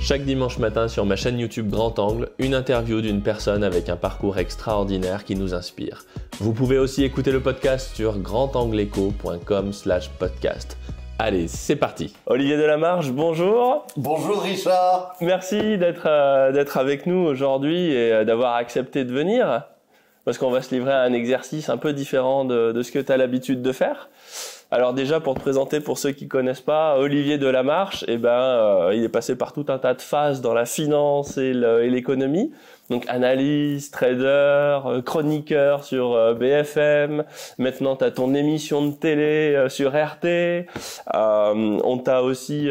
Chaque dimanche matin sur ma chaîne YouTube Grand Angle, une interview d'une personne avec un parcours extraordinaire qui nous inspire. Vous pouvez aussi écouter le podcast sur grandangleco.com slash podcast. Allez, c'est parti. Olivier Delamarche, bonjour. Bonjour Richard. Merci d'être euh, avec nous aujourd'hui et euh, d'avoir accepté de venir parce qu'on va se livrer à un exercice un peu différent de ce que tu as l'habitude de faire. Alors déjà pour te présenter pour ceux qui ne connaissent pas, Olivier Delamarche, eh ben euh, il est passé par tout un tas de phases dans la finance et l'économie. Donc analyste, trader, euh, chroniqueur sur euh, BFM, maintenant tu as ton émission de télé sur RT. on t'a aussi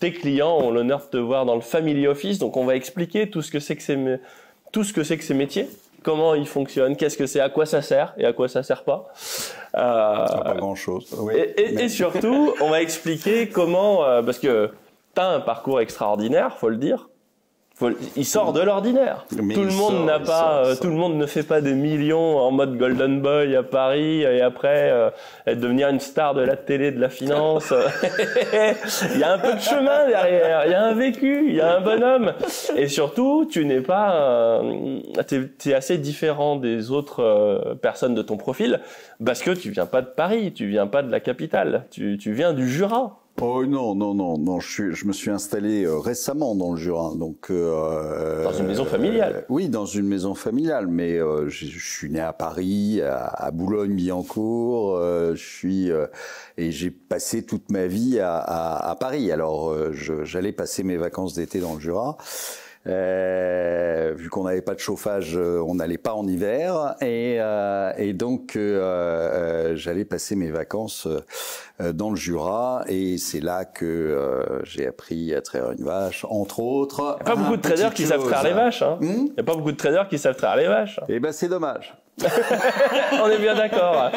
tes clients ont l'honneur de te voir dans le Family Office. Donc on va expliquer tout ce que c'est que ces métiers comment il fonctionne, qu'est-ce que c'est, à quoi ça sert et à quoi ça sert pas. Euh, pas grand-chose. et, surtout, on va expliquer comment, euh, parce que tu un parcours extraordinaire, faut le dire. Il sort de l'ordinaire. Tout le monde n'a pas, euh, tout le monde ne fait pas des millions en mode Golden Boy à Paris et après euh, devenir une star de la télé, de la finance. il y a un peu de chemin derrière. Il y a un vécu, il y a un bonhomme. Et surtout, tu n'es pas, euh, tu es assez différent des autres personnes de ton profil parce que tu viens pas de Paris, tu viens pas de la capitale, tu viens du Jura. Oh non, non, non, non, je, je me suis installé euh, récemment dans le Jura. Donc, euh, euh, dans une maison familiale Oui, dans une maison familiale, mais je, suis né à Paris, à, Boulogne-Billancourt, je suis et j'ai passé toute ma vie à, à, à Paris. Alors, j'allais passer mes vacances d'été dans le Jura. Euh, vu qu'on n'avait pas de chauffage, euh, on n'allait pas en hiver. Et, euh, et donc, euh, euh j'allais passer mes vacances euh, dans le Jura. Et c'est là que j'ai appris à traire une vache, entre autres. Il n'y a pas beaucoup de traders qui savent traire les vaches. Hein. Hmm Il n'y a pas beaucoup de traders qui savent traire les vaches. Eh ben, c'est dommage. on est bien d'accord.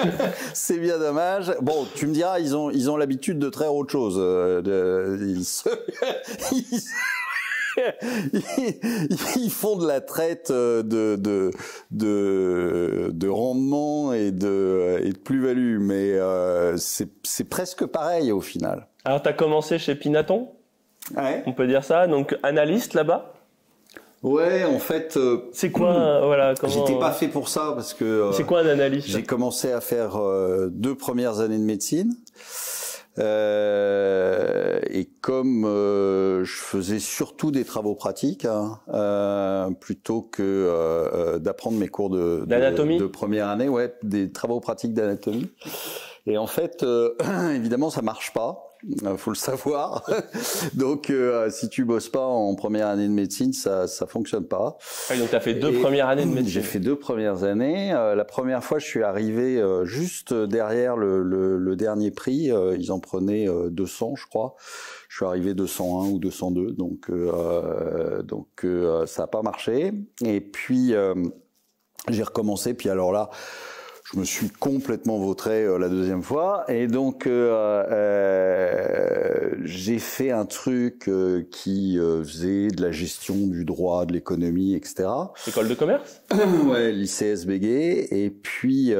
C'est bien dommage. Bon, tu me diras, ils ont ils ont l'habitude de traire autre chose. De, ils se... Ils... ils font de la traite euh, de de de, de rendement et de et de plus-value, mais euh, c'est c'est presque pareil au final. Alors t'as commencé chez Pinaton, ouais. on peut dire ça, donc analyste là-bas. Ouais, en fait. Euh, c'est quoi, hmm. voilà voilà. J'étais pas fait pour ça parce que. c'est quoi un analyste J'ai commencé à faire deux premières années de médecine. Euh, et comme euh, je faisais surtout des travaux pratiques hein, euh, plutôt que d'apprendre mes cours de, de, de, première année, ouais, des travaux pratiques d'anatomie. Et en fait, évidemment, ça marche pas. Euh, faut le savoir. donc, euh, si tu bosses pas en première année de médecine, ça ça fonctionne pas. Ah, donc, tu as fait deux premières années de médecine. J'ai fait deux premières années. Euh, la première fois, je suis arrivé juste derrière le, le, le dernier prix. ils en prenaient 200, je crois. Je suis arrivé 201 ou 202, donc donc ça n'a pas marché. Et puis j'ai recommencé. Puis alors là je me suis complètement vautré euh, la deuxième fois. Et donc, euh, euh, j'ai fait un truc qui faisait de la gestion du droit, de l'économie, etc. École de commerce Ouais, lycée SBG. Et puis,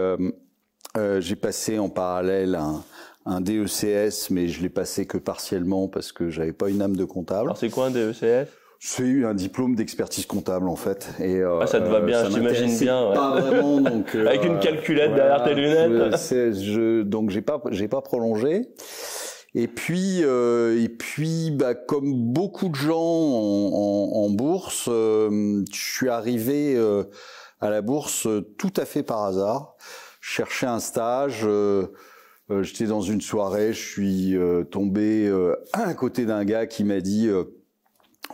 j'ai passé en parallèle un un DECS, mais je l'ai passé que partiellement parce que j'avais pas une âme de comptable. Alors c'est quoi un DECS j'ai eu un diplôme d'expertise comptable en fait. Et, euh, ah, ça te va euh, bien, j'imagine bien. Pas vraiment, donc, euh, Avec une calculette derrière tes lunettes. Je, je, donc j'ai pas, j'ai pas prolongé. Et puis, et puis, bah, comme beaucoup de gens en, en, en bourse, je suis arrivé à la bourse tout à fait par hasard. Je cherchais un stage. J'étais dans une soirée, je suis tombé à côté d'un gars qui m'a dit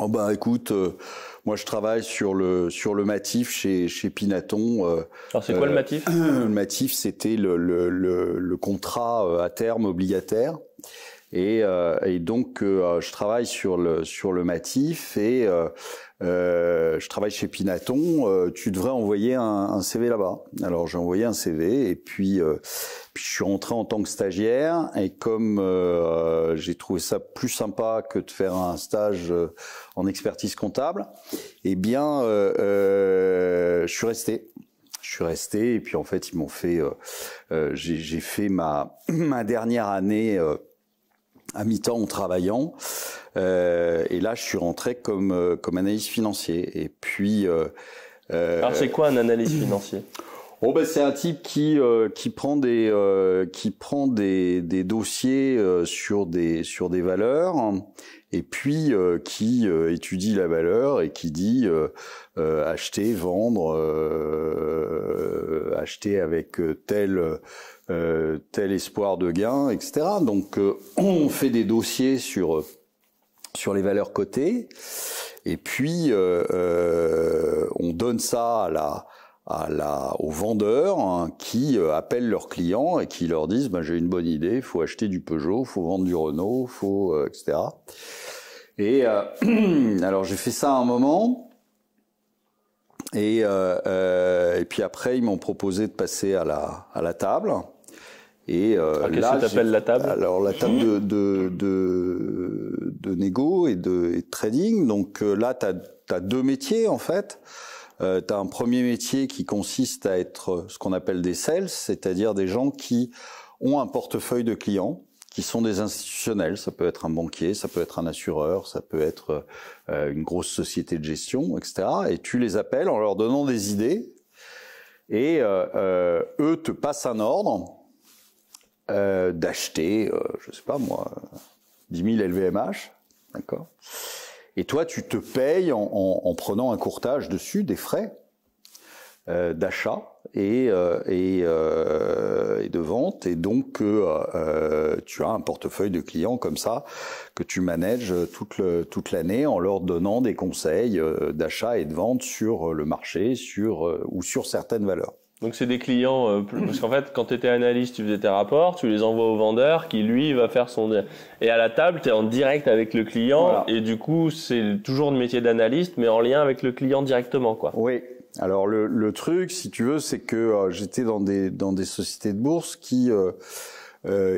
Oh bah écoute, euh, moi je travaille sur le sur le Matif chez chez Pinaton. Euh, Alors c'est quoi le Matif euh, Le Matif c'était le, le, le, le, contrat à terme obligataire et, et donc je travaille sur le sur le Matif et euh, je travaille chez Pinaton, euh, tu devrais envoyer un, un CV là-bas. Alors j'ai envoyé un CV et puis, euh, puis, je suis rentré en tant que stagiaire et comme euh, j'ai trouvé ça plus sympa que de faire un stage en expertise comptable, eh bien je suis resté je suis resté et puis en fait ils m'ont fait euh, j'ai fait ma ma dernière année euh, à mi-temps en travaillant. Euh, et là, je suis rentré comme euh, comme analyste financier. Et puis. Euh, Alors, c'est quoi un analyste financier Oh ben c'est un type qui qui prend des qui prend des, des dossiers sur des sur des valeurs et puis qui étudie la valeur et qui dit acheter vendre acheter avec tel euh, tel espoir de gain, etc. Donc euh, on fait des dossiers sur euh, sur les valeurs cotées et puis on donne ça à la à la, aux vendeurs hein, qui appellent leurs clients et qui leur disent ben, j'ai une bonne idée, faut acheter du Peugeot, faut vendre du Renault, faut etc. Et alors j'ai fait ça un moment et, et puis après ils m'ont proposé de passer à la à la table et euh, alors, ah, là, la table Alors la table de de, de, de négo et de, trading. Donc euh, là, tu as, deux métiers en fait. Euh, tu as un premier métier qui consiste à être ce qu'on appelle des sales, c'est-à-dire des gens qui ont un portefeuille de clients qui sont des institutionnels, ça peut être un banquier, ça peut être un assureur, ça peut être euh, une grosse société de gestion, etc. Et tu les appelles en leur donnant des idées, et euh, euh eux te passent un ordre, euh, d'acheter, euh, je sais pas moi, 10 000 LVMH, d'accord Et toi, tu te payes en, prenant un courtage dessus, des frais euh, d'achat et, euh, et, de vente, et donc tu as un portefeuille de clients comme ça que tu manages toute toute l'année en leur donnant des conseils d'achat et de vente sur le marché, sur ou sur certaines valeurs. Donc c'est des clients, euh, parce qu'en fait, quand tu étais analyste, tu faisais tes rapports, tu les envoies au vendeur qui, lui, va faire son... Et à la table, tu es en direct avec le client, et du coup, c'est toujours le métier d'analyste, mais en lien avec le client directement, quoi. Oui. Alors le, le truc, si tu veux, c'est que euh, j'étais dans des, dans des sociétés de bourse qui... Euh,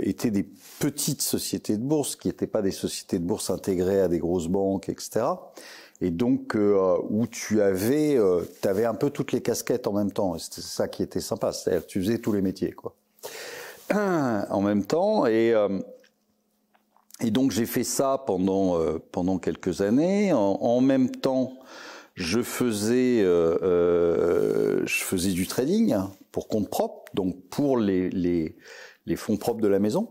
étaient des petites sociétés de bourse qui n'étaient pas des sociétés de bourse intégrées à des grosses banques, etc et donc euh, où tu avais, euh, tu avais un peu toutes les casquettes en même temps. C'était ça qui était sympa, c'est-à-dire tu faisais tous les métiers, quoi, en même temps. Et euh, et donc j'ai fait ça pendant pendant quelques années. En, même temps, je faisais je faisais du trading pour compte propre, donc pour les les fonds propres de la maison.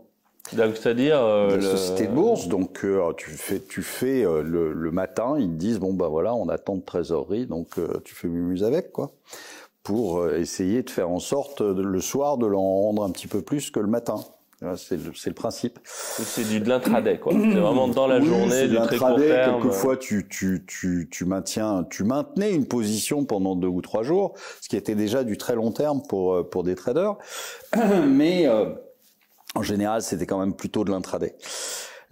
Donc, c'est-à-dire euh, la société de bourse. Donc, euh, tu fais, tu fais euh, le, matin, ils te disent bon bah voilà, on attend de trésorerie, donc euh, tu fais mumuse avec quoi, pour essayer de faire en sorte le soir de l'en rendre un petit peu plus que le matin. C'est le, le, principe. C'est du de l'intraday, quoi. C'est vraiment dans la journée, du très Quelquefois, tu, tu, tu, tu maintiens, tu maintenais une position pendant deux ou trois jours, ce qui était déjà du très long terme pour pour des traders, mais en général, c'était quand même plutôt de l'intraday.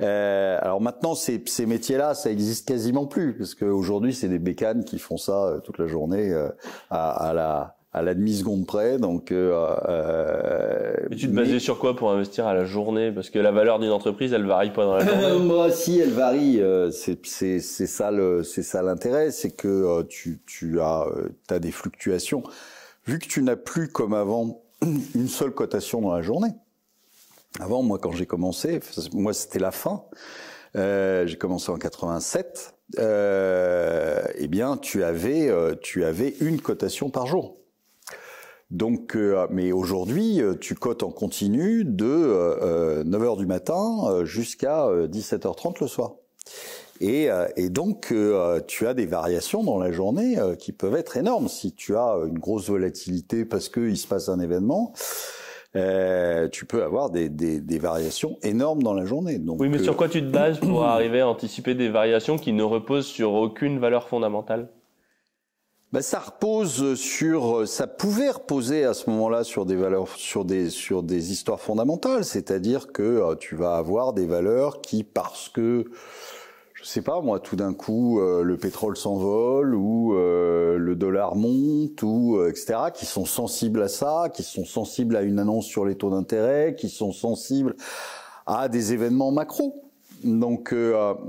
Euh, alors maintenant, ces, ces métiers-là, ça existe quasiment plus, parce qu'aujourd'hui, c'est des bécanes qui font ça euh, toute la journée euh, à, à, la à la demi seconde près, donc. mais euh, tu te basais sur quoi pour investir à la journée Parce que la valeur d'une entreprise, elle varie pas dans la journée. Moi, bah, si elle varie, c'est c'est ça le c'est ça l'intérêt, c'est que tu tu as as des fluctuations. Vu que tu n'as plus comme avant une seule cotation dans la journée, avant, moi, quand j'ai commencé, moi, c'était la fin. Euh, j'ai commencé en 87. Euh, eh bien, tu avais, euh, tu avais une cotation par jour. Donc, euh, mais aujourd'hui, euh, tu cotes en continu de 9h du matin jusqu'à 17h30 le soir. Et, et, donc, tu as des variations dans la journée qui peuvent être énormes. Si tu as une grosse volatilité parce qu'il se passe un événement, euh, tu peux avoir des, des, des, variations énormes dans la journée. oui, mais sur euh, quoi tu te bases pour arriver à anticiper des variations qui ne reposent sur aucune valeur fondamentale bah, ça repose sur, ça pouvait reposer à ce moment-là sur des valeurs, sur des, sur des histoires fondamentales. C'est-à-dire que euh, tu vas avoir des valeurs qui, parce que je sais pas moi, tout d'un coup euh, le pétrole s'envole ou euh, le dollar monte ou euh, etc. qui sont sensibles à ça, qui sont sensibles à une annonce sur les taux d'intérêt, qui sont sensibles à des événements macro. Donc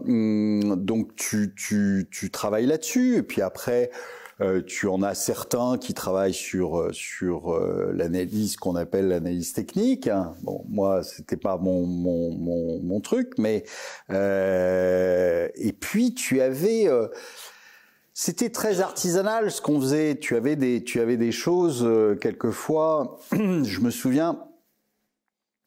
donc tu tu tu travailles là-dessus et puis après euh, tu en as certains qui travaillent sur euh, sur euh, l'analyse qu'on appelle l'analyse technique. Hein. Bon, moi, c'était pas mon mon, mon truc, mais et puis tu avais c'était très artisanal ce qu'on faisait. Tu avais des, tu avais des choses quelquefois. je me souviens,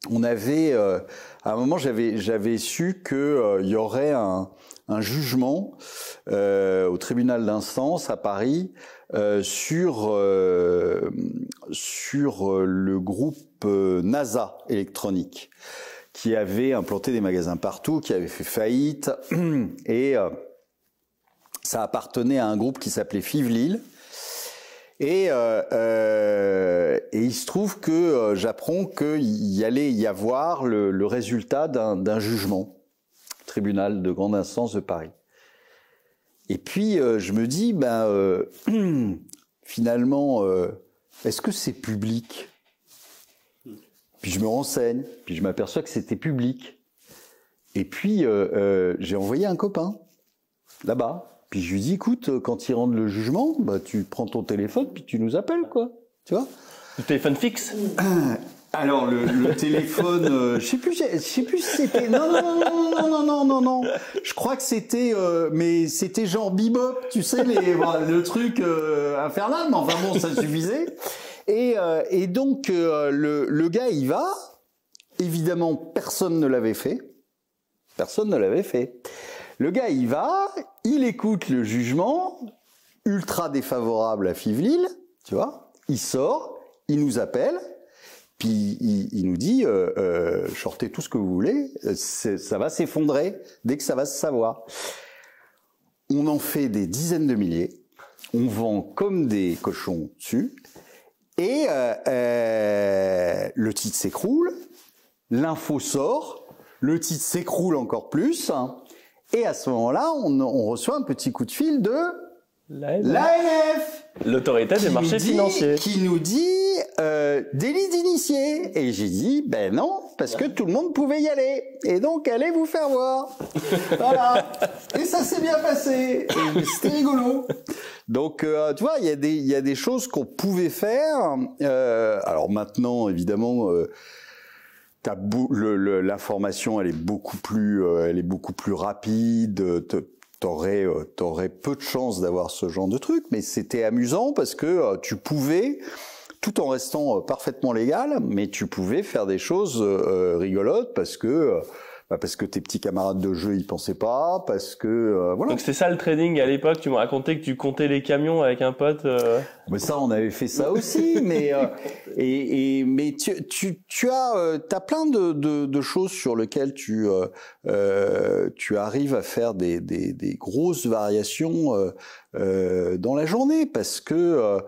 on avait à un moment j'avais, j'avais su que il y aurait un, un jugement euh, au tribunal d'instance à Paris euh, sur euh, sur le groupe NASA électronique qui avait implanté des magasins partout, qui avait fait faillite et ça appartenait à un groupe qui s'appelait Five Lille. Et, il se trouve que j'apprends qu'il y allait y avoir le, le résultat d'un jugement tribunal de grande instance de Paris. Et puis euh, je me dis, ben, euh, finalement, euh, est-ce que c'est public Puis je me renseigne, puis je m'aperçois que c'était public. Et puis j'ai envoyé un copain là-bas. Puis je lui dis, écoute, quand ils rendent le jugement, bah, tu prends ton téléphone, puis tu nous appelles, quoi. Tu vois Le téléphone fixe Alors le, le téléphone, euh, je sais plus, je sais plus si c'était. Non non non non non non non non. Je crois que c'était, euh, mais c'était genre bebop, tu sais le truc euh, infernal. Mais enfin bon, ça suffisait. Et, euh, et donc euh, le, le gars il va. Évidemment, personne ne l'avait fait. Personne ne l'avait fait. Le gars il va, il écoute le jugement ultra défavorable à Fivlil. tu vois. Il sort, il nous appelle il, nous dit, euh, euh, sortez tout ce que vous voulez, ça va s'effondrer dès que ça va se savoir. On en fait des dizaines de milliers, on vend comme des cochons dessus, et euh, le titre s'écroule, l'info sort, le titre s'écroule encore plus, hein, et à ce moment-là, on reçoit un petit coup de fil de L'ANF L'autorité des marchés financiers. Qui nous dit euh, délit d'initié. Et j'ai dit, ben non, parce que tout le monde pouvait y aller. Et donc, allez vous faire voir. voilà. Et ça s'est bien passé. C'était rigolo. Donc, euh, tu vois, il y, y, a des choses qu'on pouvait faire. Euh, alors maintenant, évidemment... Euh, l'information, elle est beaucoup plus, elle est beaucoup plus rapide t'aurais euh, t'aurais peu de chance d'avoir ce genre de truc, mais c'était amusant parce que euh, tu pouvais tout en restant euh, parfaitement légal, mais tu pouvais faire des choses rigolotes parce que bah parce que tes petits camarades de jeu ils pensaient pas, parce que euh, voilà. Donc c'est ça le trading à l'époque. Tu m'as raconté que tu comptais les camions avec un pote. Euh. Mais ça, on avait fait ça aussi. mais euh, et, et, mais tu tu, tu as plein de, de, de, choses sur lesquelles tu tu arrives à faire des des, des grosses variations dans la journée parce que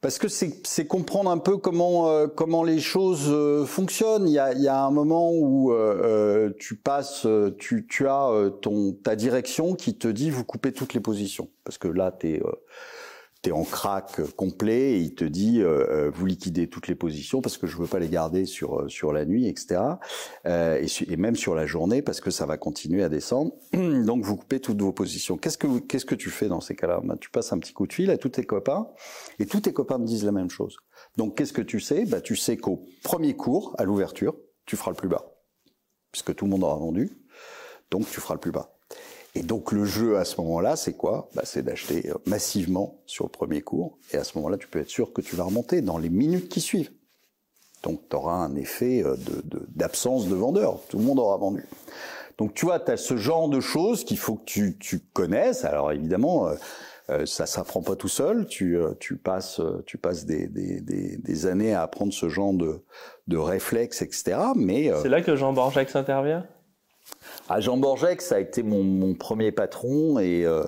parce que c'est comprendre un peu comment euh, comment les choses euh, fonctionnent. Il y a, un moment où euh, tu passes, tu, tu as ton ta direction qui te dit vous coupez toutes les positions parce que là tu t'es t'es en crack complet et il te dit euh, euh, vous liquidez toutes les positions parce que je veux pas les garder sur euh, sur la nuit etc et, même sur la journée parce que ça va continuer à descendre donc vous coupez toutes vos positions qu'est-ce que qu'est-ce que tu fais dans ces cas-là Ben tu passes un petit coup de fil à tous tes copains et tous tes copains me disent la même chose donc qu'est-ce que tu sais bah tu sais qu'au premier cours à l'ouverture tu feras le plus bas puisque tout le monde aura vendu donc tu feras le plus bas et donc le jeu à ce moment-là, c'est quoi bah, C'est d'acheter euh, massivement sur le premier cours, et à ce moment-là, tu peux être sûr que tu vas remonter dans les minutes qui suivent. Donc tu auras un effet euh, d'absence de, d'absence de vendeur, tout le monde aura vendu. Donc tu vois, tu as ce genre de choses qu'il faut que tu, tu, connaisses. Alors évidemment, euh, euh ça s'apprend pas tout seul, tu, tu passes, tu passes des, des, des, des, années à apprendre ce genre de, de réflexes, etc. Mais C'est là que Jean Borjac intervient ah, Jean Borgec, ça a été mon, premier patron et euh,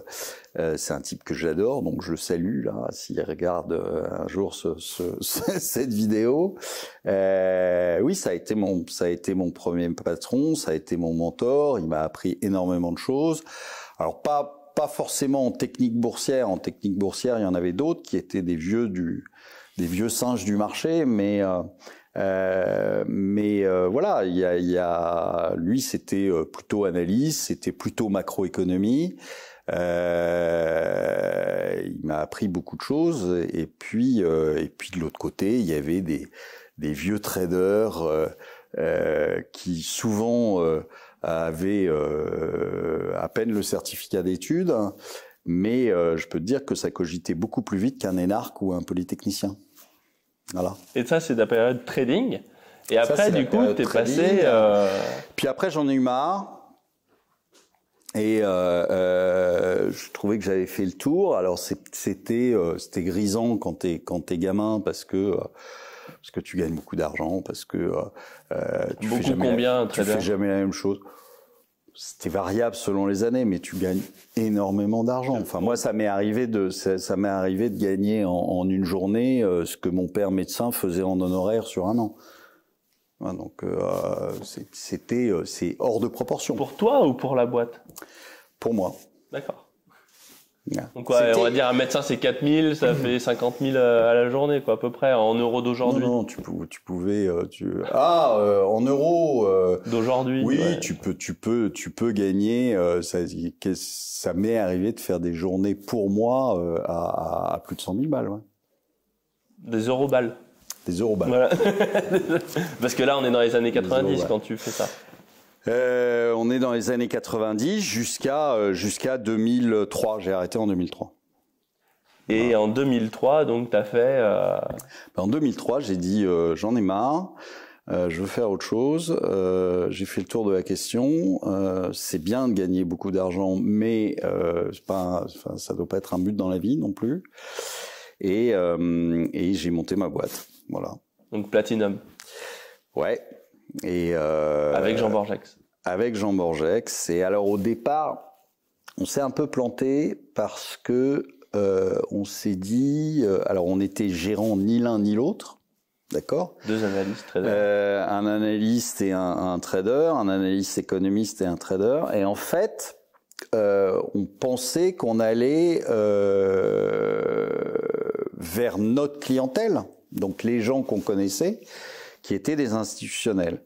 euh, c'est un type que j'adore, donc je le salue là s'il regarde euh, un jour cette vidéo. oui, ça a été mon ça a été mon premier patron, ça a été mon mentor. Il m'a appris énormément de choses. Alors pas pas forcément en technique boursière. En technique boursière, il y en avait d'autres qui étaient des vieux du des vieux singes du marché, mais euh, mais euh, voilà, il y a, y a, lui c'était euh, plutôt analyse, c'était plutôt macroéconomie. Euh, il m'a appris beaucoup de choses. Et puis, et puis de l'autre côté, il y avait des, des vieux traders qui souvent avaient à peine le certificat d'études, mais je peux te dire que ça cogitait beaucoup plus vite qu'un énarque ou un polytechnicien. Et ça, c'est de la période trading. Et après, du coup, tu es passé. Euh, Puis après, j'en ai eu marre. Et euh, euh, je trouvais que j'avais fait le tour. Alors c'était c'était grisant quand tu es gamin parce que parce que tu gagnes beaucoup d'argent parce que tu ne fais jamais la même chose c'était variable selon les années, mais tu gagnes énormément d'argent. Enfin, moi, ça m'est arrivé de ça, m'est arrivé de gagner en, une journée euh, ce que mon père médecin faisait en honoraire sur un an. Ah, donc, euh, c'était euh, c'est hors de proportion. Pour toi ou pour la boîte Pour moi. D'accord. Donc on va dire un médecin c'est 4000, ça mhm. fait 50 000 euh, à la journée quoi à peu près en euros d'aujourd'hui. Non, non, tu, pouvais, tu pouvais euh, tu ah euh, en euros d'aujourd'hui. Oui, tu peux tu peux tu peux gagner ça m'est arrivé de faire des journées pour moi à, plus de 100 000 balles. Des euros balles. Des euros balles. Voilà. Parce que là on est dans les années 90 quand tu fais ça. Euh, on est dans les années 90 jusqu'à euh, jusqu'à 2003. J'ai arrêté en 2003. Et en 2003, donc, tu as fait. Euh... Bah, en 2003, j'ai dit euh, j'en ai marre, je veux faire autre chose. j'ai fait le tour de la question. c'est bien de gagner beaucoup d'argent, mais pas, ça ne doit pas être un but dans la vie non plus. Et, et j'ai monté ma boîte. Voilà. Donc, Platinum. Ouais, et, euh, avec Jean Borgex. Avec Jean Borgex. Et alors au départ, on s'est un peu planté parce que euh, on s'est dit, euh, alors on était gérant ni l'un ni l'autre. D'accord. Deux analystes traders. Euh, un analyste et un, trader, un analyste économiste et un trader. Et en fait, on pensait qu'on allait vers notre clientèle, donc les gens qu'on connaissait, qui étaient des institutionnels.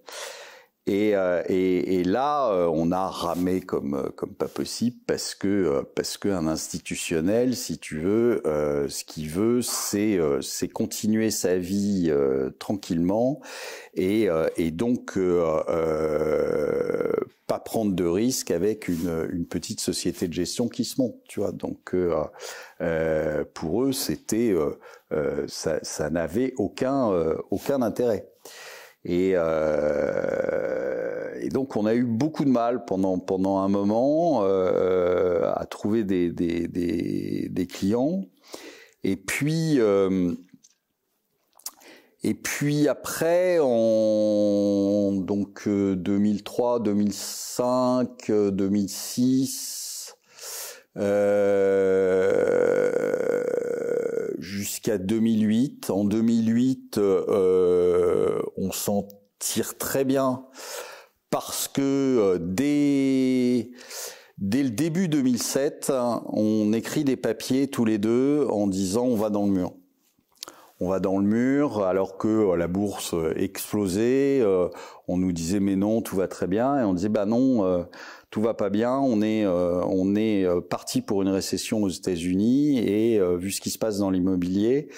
Et, euh, et, et, là, euh, on a ramé comme euh, comme pas possible parce que parce qu'un institutionnel, si tu veux, ce qu'il veut, c'est c'est continuer sa vie tranquillement et et donc euh, pas prendre de risques avec une une petite société de gestion qui se monte, tu vois. Donc pour eux, c'était ça, ça n'avait aucun aucun intérêt. Euh, et, donc on a eu beaucoup de mal pendant pendant un moment euh, à trouver des, des, clients. Et puis euh, et puis après en donc 2003, 2005, 2006 euh, jusqu'à 2008. En 2008, euh, on s'en tire très bien parce que euh, dès, dès le début 2007, on écrit des papiers tous les deux en disant on va dans le mur on va dans le mur alors que la bourse explosait. on nous disait mais non, tout va très bien. Et on disait bah non, tout va pas bien, on est euh, on est euh, parti pour une récession aux États-Unis et euh, vu ce qui se passe dans l'immobilier,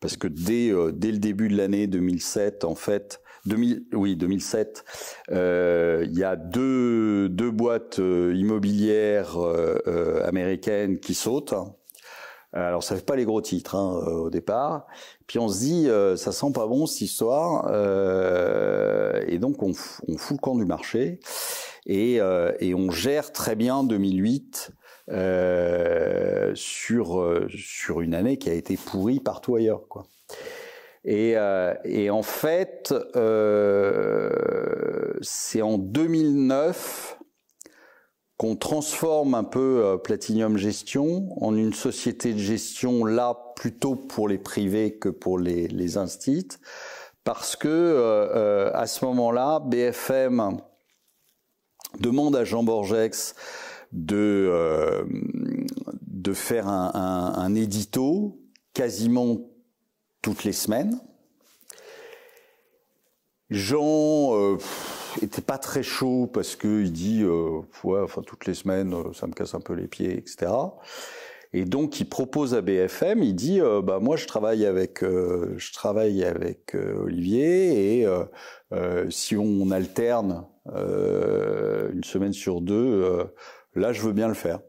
parce que dès dès le début de l'année 2007 en fait 2000, oui 2007, il y a deux deux boîtes immobilières américaines qui sautent. Hein. Alors ça fait pas les gros titres hein, au départ, puis on se dit, euh, ça sent pas bon cette histoire, euh, et donc on, fout le camp du marché et, euh, on gère très bien 2008 sur sur une année qui a été pourrie partout ailleurs, quoi. Et, et en fait, c'est en 2009 qu'on transforme un peu euh, Platinum Gestion en une société de gestion là plutôt pour les privés que pour les, les instits, parce que euh, euh, à ce moment-là, BFM demande à Jean Borgex de, de faire un, un, édito quasiment toutes les semaines. Jean était pas très chaud parce que il dit euh, enfin toutes les semaines euh, ça me casse un peu les pieds, etc. Et donc il propose à BFM, il dit euh, bah moi je travaille avec euh, je travaille avec Olivier et si on alterne une semaine sur deux, là je veux bien le faire.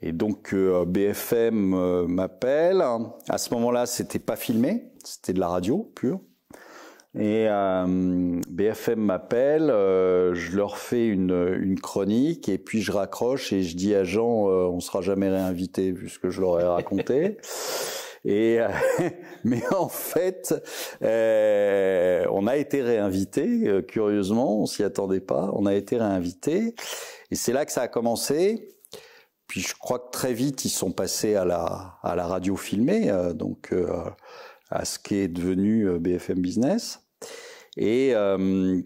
Et donc BFM m'appelle. À ce moment-là, c'était pas filmé, c'était de la radio pure. Et euh, BFM m'appelle, euh, je leur fais une, une, chronique et puis je raccroche et je dis à Jean, euh, on euh, sera jamais réinvité vu ce que je leur ai raconté. et euh, mais en fait, on a été réinvité. curieusement, on s'y attendait pas. On a été réinvité et c'est là que ça a commencé. Puis je crois que très vite ils sont passés à la à la radio filmée. donc à ce qui est devenu euh, BFM Business. Et, euh,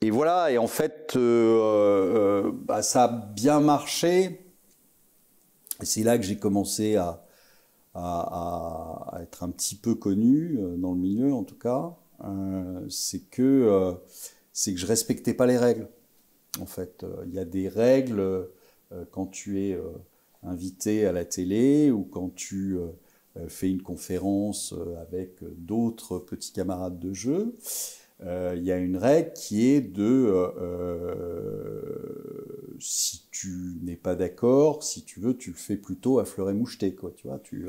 et voilà, et en fait, euh, bah, ça a bien marché. C'est là que j'ai commencé à, à, à, être un petit peu connu, dans le milieu en tout cas. c'est que, c'est que je respectais pas les règles. En fait, il y a des règles quand tu es invité à la télé ou quand tu euh, fait une conférence euh, avec euh, d'autres petits camarades de jeu, il y a une règle qui est de si tu n'es pas d'accord, si tu veux, tu le fais plutôt à fleur et moucheté, quoi. Tu vois, tu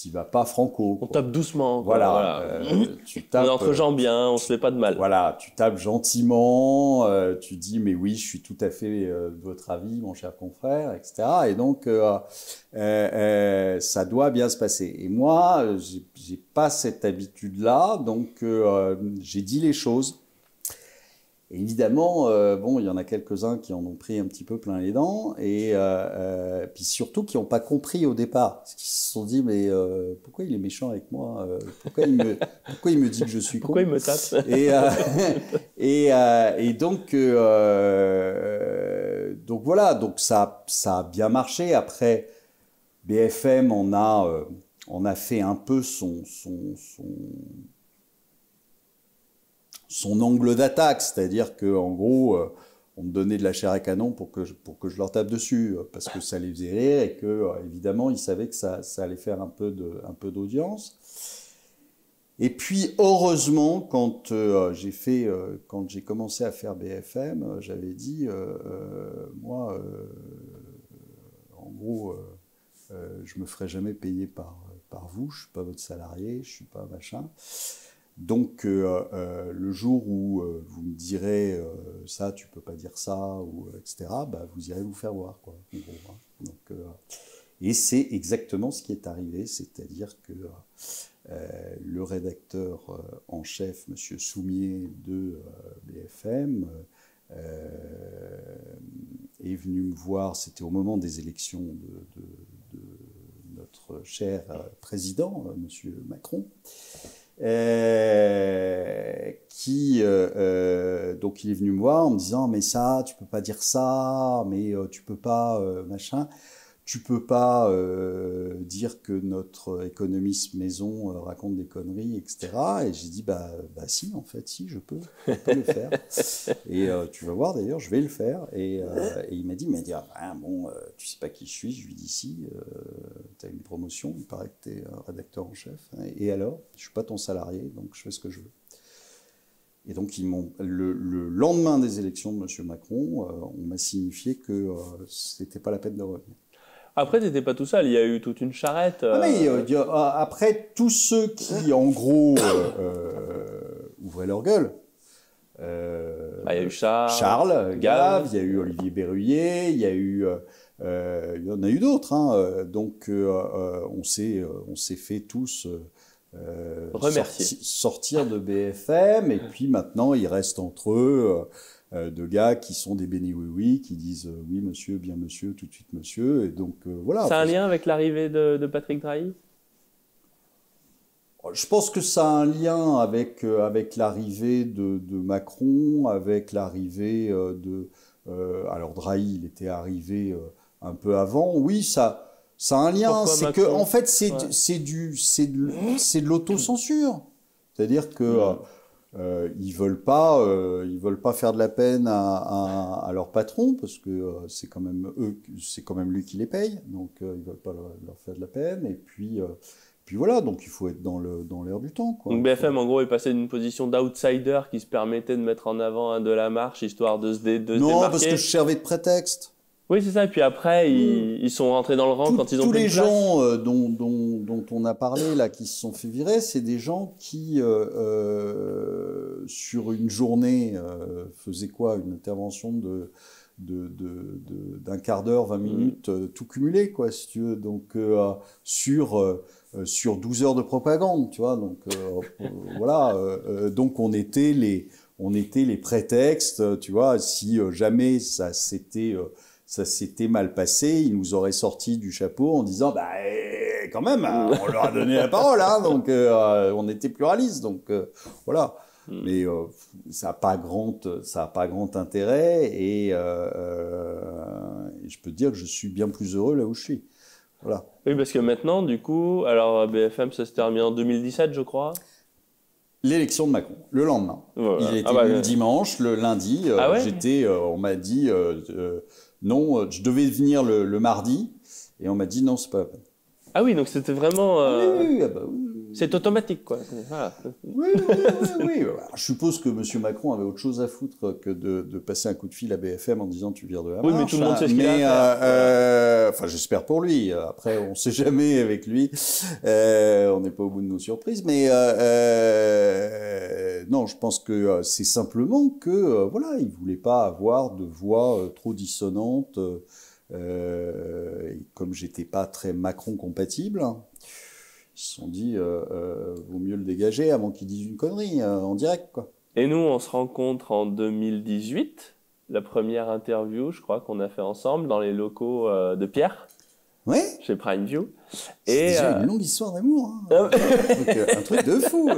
tu vas pas franco. On tape doucement. Voilà. Euh, mhm. tu tapes, on entre euh, gens bien, on se fait pas de mal. Voilà, tu tapes gentiment, euh, tu dis mais oui, je suis tout à fait de votre avis, mon cher confrère, etc. Et donc ça doit bien se passer. Et moi, j'ai pas cette habitude là, donc j'ai dit les choses évidemment, euh, bon, il y en a quelques-uns qui en ont pris un petit peu plein les dents, et euh, euh, puis surtout qui n'ont pas compris au départ, qu'ils se sont dit mais pourquoi il est méchant avec moi pourquoi il, me, pourquoi il me dit que je suis con Pourquoi il me tape Et, et, donc donc voilà, donc ça ça a bien marché. Après BFM, on a on a fait un peu son, son son angle d'attaque, c'est-à-dire que en gros, euh, on me donnait de la chair à canon pour que je, pour que je leur tape dessus, euh, parce que ça les faisait rire et que euh, évidemment ils savaient que ça, allait faire un peu de, un peu d'audience. Et puis heureusement, quand j'ai fait, quand j'ai commencé à faire BFM, j'avais dit, moi, en gros, je me ferai jamais payer par par vous. Je suis pas votre salarié, je suis pas machin. Donc euh, euh, le jour où euh, vous me direz ça, tu peux pas dire ça, ou etc., bah, vous irez vous faire voir, quoi. Hein. Donc, et c'est exactement ce qui est arrivé, c'est-à-dire que le rédacteur en chef, Monsieur Soumier de BFM, est venu me voir, c'était au moment des élections de, de notre cher président, Monsieur Macron, euh, qui euh, euh, donc il est venu me voir en me disant mais ça tu peux pas dire ça mais tu peux pas machin tu peux pas euh, dire que notre économiste maison euh, raconte des conneries, etc. Et j'ai dit, bah, bah, si, en fait, si, je peux, le faire. Et euh, tu vas voir, d'ailleurs, je vais le faire. Et, il m'a dit, mais ah, ben, bon, tu sais pas qui je suis. Je lui dis, si, tu as une promotion, il paraît que tu es rédacteur en chef. Et alors, je suis pas ton salarié, donc je fais ce que je veux. Et donc, le, lendemain des élections de M. Macron, on m'a signifié que ce n'était pas la peine de revenir. Après, n'étais pas tout seul. Il y a eu toute une charrette. Ah, euh, euh, ah, après, tous ceux qui, en gros, euh, ouvraient leur gueule. Bah, il y a eu Charles, Charles Gave, il y a eu Olivier Berruyer, il y a eu il y en a eu d'autres. Hein, donc on s'est on s'est fait tous Remercier. sortir de BFM et puis maintenant ils restent entre eux. Euh, de gars qui sont des bénis oui oui qui disent euh, oui monsieur bien monsieur tout de suite monsieur et donc euh, voilà. C'est un lien avec l'arrivée de, de Patrick Drahi. Oh, je pense que ça a un lien avec, avec l'arrivée de, de, Macron, avec l'arrivée de... alors Drahi, il était arrivé un peu avant. Oui, ça, ça a un lien. C'est que, en fait, c'est c'est de, l'autocensure. C'est-à-dire que... Mm. Euh, ils veulent pas, euh, ils veulent pas faire de la peine à, leur patron parce que euh, c'est quand même eux, c'est quand même lui qui les paye, donc ils veulent pas leur, faire de la peine. Et puis, puis voilà, donc il faut être dans le dans l'air du temps. Donc BFM en gros est passé d'une position d'outsider qui se permettait de mettre en avant de la marche histoire de se, de se démarquer. Non, parce que je servais de prétexte. Oui, c'est ça. Et puis après, ils, hmm. sont rentrés dans le rang quand ils ont Tous les gens euh, dont, on a parlé, là, qui se sont fait virer, c'est des gens qui, euh, euh, sur une journée, faisaient quoi Une intervention de d'un quart d'heure, 20 hmm. minutes, tout cumulé, quoi, si tu veux. Donc, sur, sur 12 heures de propagande, tu vois. Donc, voilà. donc, on était les, on était les prétextes, tu vois. Si jamais ça s'était ça s'était mal passé, il nous aurait sorti du chapeau en disant bah eh, quand même, hein, mm. on leur a donné la parole, hein, donc euh, euh, on était pluraliste, donc euh, voilà. Mm. Mais ça n'a pas grand, ça a pas grand intérêt et, je peux dire que je suis bien plus heureux là où je suis. Voilà. Oui, parce que maintenant, du coup, alors BFM, ça se termine en 2017, je crois. L'élection de Macron, le lendemain. Il était ah bah, le dimanche, le lundi, ah j'étais, on m'a dit non, euh, je devais venir le, mardi, et on m'a dit non, c'est pas Ah oui, donc c'était vraiment. Euh, oui. Ah bah c'est automatique, quoi. Oui, oui, oui, bah, bah, je suppose que M. Macron avait autre chose à foutre que de, passer un coup de fil à BFM en disant tu viens de la Oui, mais tout le monde hein. sait ce qu'il a euh, euh, enfin, j'espère pour lui. Après, on ne sait jamais avec lui. Euh, on n'est pas au bout de nos surprises. Mais non, je pense que c'est simplement que voilà, il voulait pas avoir de voix trop dissonante. comme j'étais pas très Macron compatible, hein, se sont dit, euh, euh, vaut mieux le dégager avant qu'il dise une connerie euh, en direct. Quoi. Et nous, on se rencontre en 2018, la première interview, je crois, qu'on a fait ensemble dans les locaux de Pierre. Chez Prime View. Et déjà une longue histoire d'amour. Hein. Ah un, truc, de fou.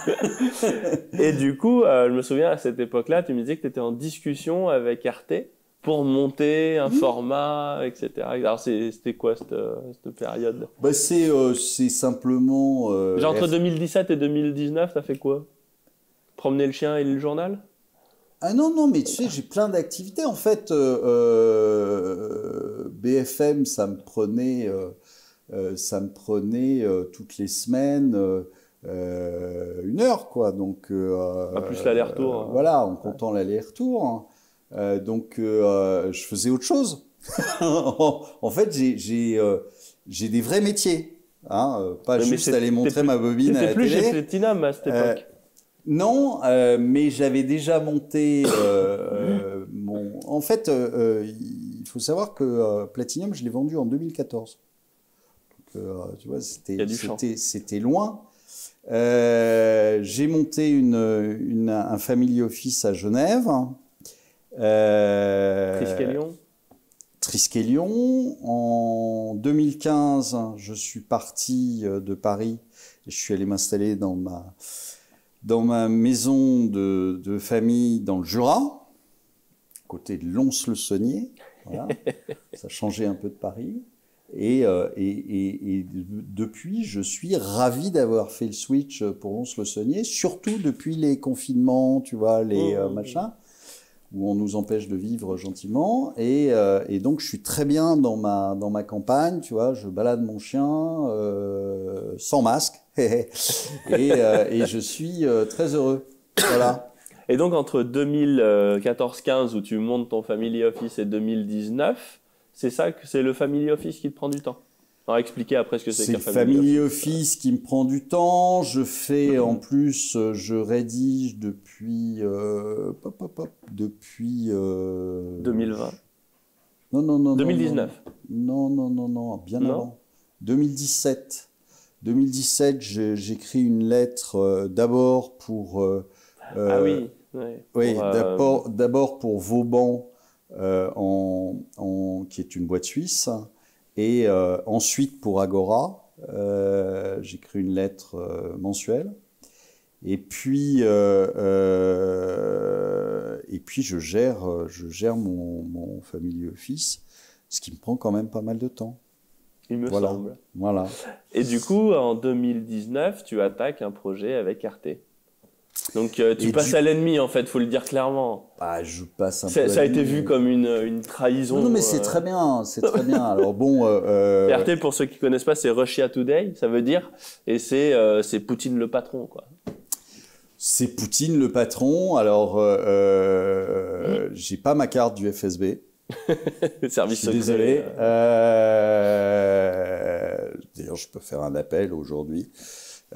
et du coup, je me souviens à cette époque-là, tu me disais que tu étais en discussion avec Arte pour monter un format, etc. Alors c'était quoi cette, période bah c'est, euh, simplement... Euh, entre 2017 et 2019, ça fait quoi Promener le chien et le journal ah non, non, mais tu sais, j'ai plein d'activités. En fait, euh, BFM, ça me prenait, ça me prenait toutes les semaines une heure, quoi. Donc, plus l'aller-retour. Hein. Voilà, en comptant l'aller-retour. Hein. Euh, donc, euh, euh, je faisais autre chose. en fait, j'ai des vrais métiers. Hein, pas juste aller montrer ma bobine à la plus C'était plus Platinum à cette époque. non, mais j'avais déjà monté mon... En fait, il faut savoir que Platinum, je l'ai vendu en 2014. Donc, tu vois, c'était loin. j'ai monté un family office à Genève euh, Triskelion Triskelion. En 2015, je suis parti euh, de Paris je suis allé m'installer dans ma, dans ma maison de, famille dans le Jura, côté de Lons-le-Saunier. ça Ça changé un peu de Paris. Euh, et, et, depuis, je suis ravi d'avoir fait le switch pour Lons-le-Saunier, surtout depuis les confinements, tu vois, les oh, oh, oh. machins où on nous empêche de vivre gentiment. Euh, et, donc, je suis très bien dans ma, dans ma campagne, tu vois, je balade mon chien euh, sans masque et, euh, et, je suis très heureux. Voilà. Et donc, entre 2014-15, où tu montes ton Family Office, et 2019, c'est ça que c'est le Family Office qui te prend du temps alors expliquez après ce que c'est qu'un C'est family office. qui me prend du temps. Je fais mhm. en plus, euh, je rédige depuis euh, depuis 2020. Euh, non non non. 2019. Non non non non, bien avant. 2017. 2017, j'écris une lettre d'abord pour. ah oui. oui. D'abord pour Vauban qui est une boîte suisse. Et euh, ensuite, pour Agora, euh, j'écris une lettre euh, mensuelle. Et puis, et puis je gère, je gère mon, mon family office, ce qui me prend quand même pas mal de temps. Il me semble. Voilà. Et du coup, en 2019, tu attaques un projet avec Arte. Donc euh, tu passes à l'ennemi en fait, faut le dire clairement. Bah, je passe Ça a été vu comme une, euh, une trahison. Non, mais c'est euh. très bien, c'est très bien. Alors bon. RT, pour ceux qui connaissent pas, c'est Russia Today, ça veut dire, et c'est c'est Poutine le patron quoi. C'est Poutine le patron. Alors hmm. j'ai pas ma carte du FSB. Service je désolé. D'ailleurs, je peux faire un appel aujourd'hui.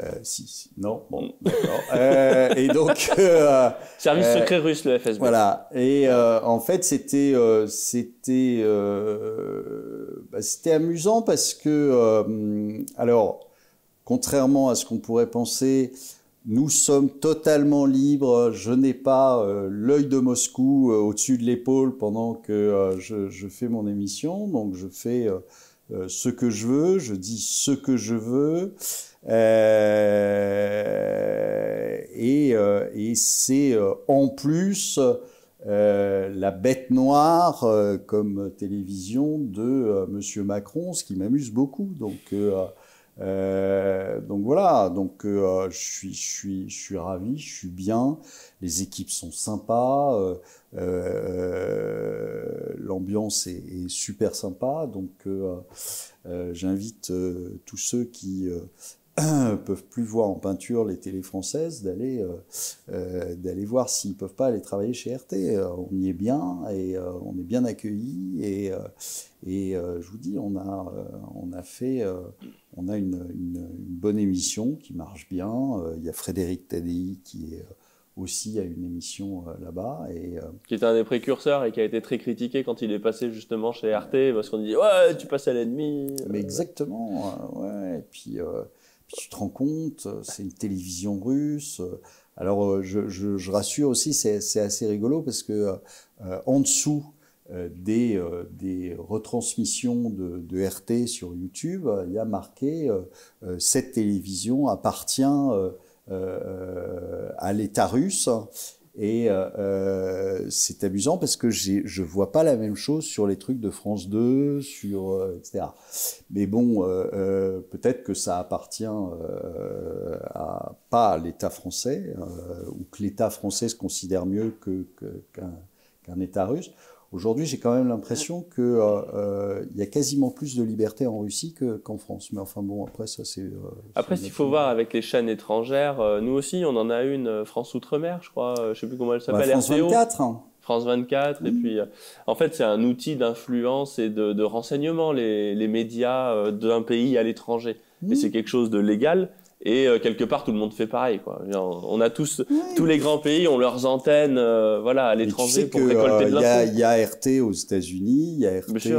Euh, si, non, bon, d'accord. Euh, et donc, euh, service secret russe, le FSB. Voilà. Et en fait, c'était c'était bah, c'était amusant parce que alors, contrairement à ce qu'on pourrait penser, nous sommes totalement libres. Je n'ai pas l'œil de Moscou au-dessus de l'épaule pendant que je, je, fais mon émission. Donc je fais euh, ce que je veux, je dis ce que je veux, euh, et, euh, et c'est en plus la bête noire comme télévision de Monsieur Macron, ce qui m'amuse beaucoup. Donc euh, donc voilà, donc euh, je, suis, je, suis, je suis ravi, je suis bien, les équipes sont sympas, euh, l'ambiance est, super sympa, donc j'invite tous ceux qui peuvent plus voir en peinture les télés françaises d'aller d'aller voir s'ils peuvent pas aller travailler chez RT. on y est bien et on est bien accueillis et, et je vous dis on a on a fait on a une, bonne émission qui marche bien. Euh, il y a Frédéric Taddy, qui est euh, aussi à une émission euh, là-bas. Et, qui est un des précurseurs et qui a été très critiqué quand il est passé justement chez Arte, parce qu'on dit Ouais, tu passes à l'ennemi. Mais exactement, ouais. Et puis, tu te rends compte, c'est une télévision russe. Alors je, rassure aussi, c'est assez rigolo parce que en dessous euh, euh, des, retransmissions de, RT sur YouTube, il y a marqué euh, cette télévision appartient à l'État russe. Et c'est amusant parce que je ne vois pas la même chose sur les trucs de France 2, sur etc. Mais bon, peut-être que ça appartient à, pas à l'État français ou que l'État français se considère mieux qu'un État russe. Aujourd'hui, j'ai quand même l'impression qu'il euh, euh y a quasiment plus de liberté en Russie qu'en France. Mais enfin bon, après, ça c'est... Euh, après, il faut voir avec les chaînes étrangères, euh, nous aussi, on en a une, France Outre-mer, je crois, je ne sais plus comment elle bah, s'appelle. France 24 hein. France 24, et mmh. puis en fait c'est un outil d'influence et de, renseignement, les, médias d'un pays à l'étranger. Mais Et mmh. c'est quelque chose de légal, et euh, quelque part, tout le monde fait pareil. Quoi. On a tous, tous les grands pays ont leurs antennes euh, voilà, à l'étranger pour récolter euh, de l'info. Il y, a RT aux États-Unis, il y a RT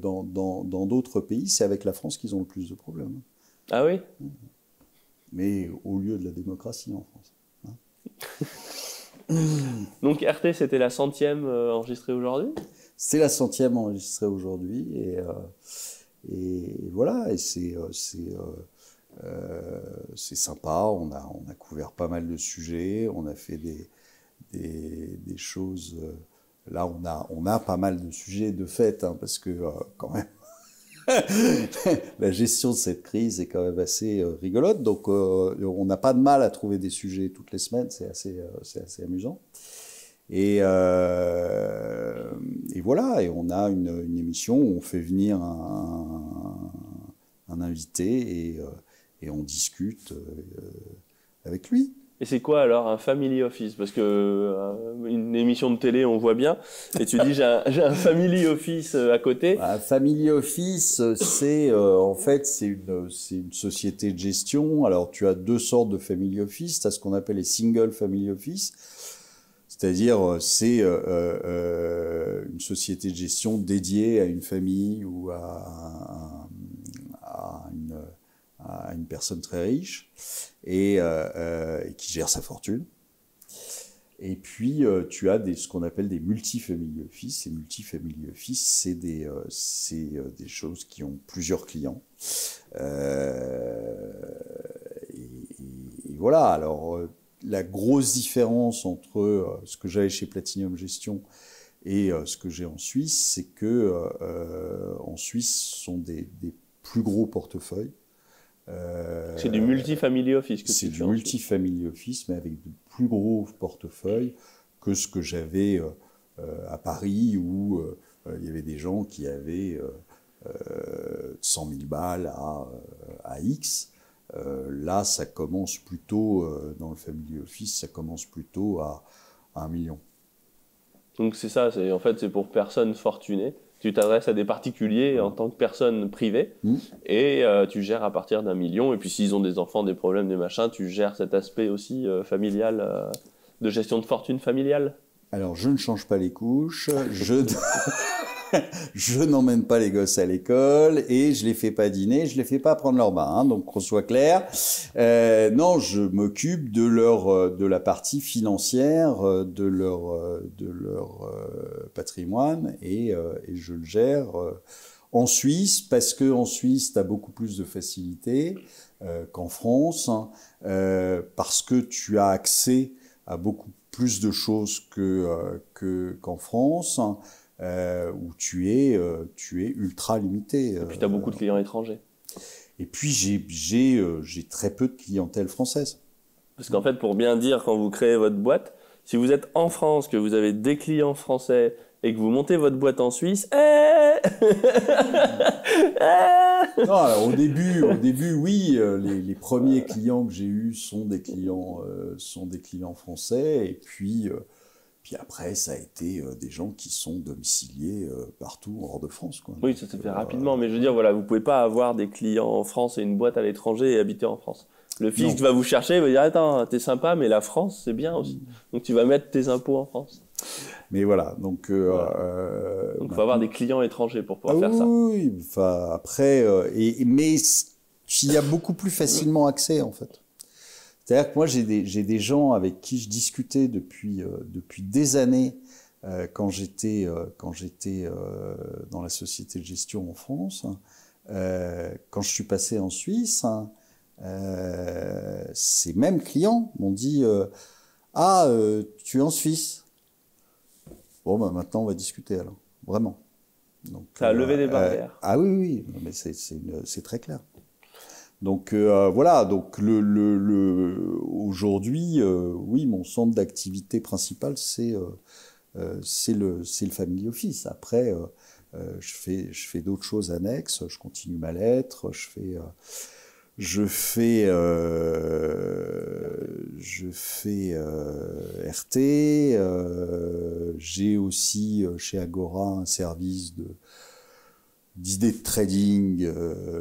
dans, d'autres pays. C'est avec la France qu'ils ont le plus de problèmes. Ah oui Mais au lieu de la démocratie en France. Donc RT, c'était la centième enregistrée aujourd'hui C'est la centième enregistrée aujourd'hui. Et, voilà, et c'est euh, c'est sympa, on a, on a couvert pas mal de sujets, on a fait des, des, choses. Euh, là, on a, on a pas mal de sujets de fait, hein, parce que euh, quand même, la gestion de cette crise est quand même assez rigolote. Donc, on n'a pas de mal à trouver des sujets toutes les semaines, c'est assez, c'est assez amusant. Et, et, voilà, et on a une, émission où on fait venir un, un invité et et on discute euh, euh, avec lui. Et c'est quoi alors un family office Parce que euh, une émission de télé, on voit bien. Et tu dis j'ai un, family office à côté. Bah, un family office, c'est en fait c'est une société de gestion. Alors tu as deux sortes de family office. Tu as ce qu'on appelle les single family office, c'est-à-dire c'est une société de gestion dédiée à une famille ou à, à une à une personne très riche euh, euh, et, qui gère sa fortune. Et puis, euh, tu as des, ce qu'on appelle des multifamilies office. et multifamilies office, c'est des, des choses qui ont plusieurs clients. et, voilà. Alors, la grosse différence entre ce que j'avais chez Platinum Gestion et ce que j'ai en Suisse, c'est que en Suisse, ce sont des plus gros portefeuilles. Euh, c'est du multifamily office que C'est du multifamily office, mais avec de plus gros portefeuilles que ce que j'avais euh, euh, à Paris où il y avait des gens qui avaient 100 000 balles à, à X. là, ça commence plutôt, dans le family office, ça commence plutôt à, à 1 million. Donc c'est ça, en fait, c'est pour personnes fortunées tu t'adresses à des particuliers en tant que personne privée hmm. et euh, tu gères à partir d'un million. Et puis s'ils ont des enfants, des problèmes, des machins, tu gères cet aspect aussi euh, familial, euh, de gestion de fortune familiale. Alors je ne change pas les couches, je... je n'emmène pas les gosses à l'école et je les fais pas dîner, je les fais pas prendre leur bain. Hein, donc qu'on soit clair. Euh, non, je m'occupe de leur euh, de la partie financière euh, de leur de leur patrimoine et, je le gère en Suisse parce que en Suisse tu as beaucoup plus de facilité qu'en France hein, parce que tu as accès à beaucoup plus de choses que qu'en France. Hein. Euh, où tu es, euh, tu es ultra limité. Et puis tu as euh. beaucoup de clients étrangers. Et puis j'ai très peu de clientèle française. Parce qu'en fait, pour bien dire, quand vous créez votre boîte, si vous êtes en France, que vous avez des clients français et que vous montez votre boîte en Suisse, eh, eh non, alors, au début, au début, oui, les, premiers clients que j'ai eus sont des clients, sont des clients français, et puis puis après, ça a été euh, des gens qui sont domiciliés euh, partout hors de France. Oui, ça s'est euh, fait rapidement, mais je veux dire, voilà, vous pouvez pas avoir des clients en France et une boîte à l'étranger et habiter en France. Le fisc va vous chercher, il va dire attends, t'es sympa, mais la France c'est bien aussi. Mm. Donc tu vas mettre tes impôts en France. Mais voilà, donc. Euh, donc, faut avoir des clients étrangers pour pouvoir ah faire ça. Oui, après, mais tu y a beaucoup plus facilement accès en fait. C'est-à-dire que moi, j'ai des, gens avec qui je discutais depuis, euh, depuis des années euh, quand j'étais euh, euh, dans la société de gestion en France. Hein, quand je suis passé en Suisse, hein, ces mêmes clients m'ont dit Ah, tu es en Suisse Bon, bah, maintenant, on va discuter alors. Vraiment. Donc, Ça a levé des barrières. ah oui, oui. mais c'est très clair. Donc euh, voilà, donc le, le, aujourd'hui, euh, oui, mon centre d'activité principal, c'est euh, c'est le, le family office. Après, je fais, je fais d'autres choses annexes, je continue ma lettre, je fais... je fais, je fais RT. J'ai aussi chez Agora un service de d'idées de trading euh,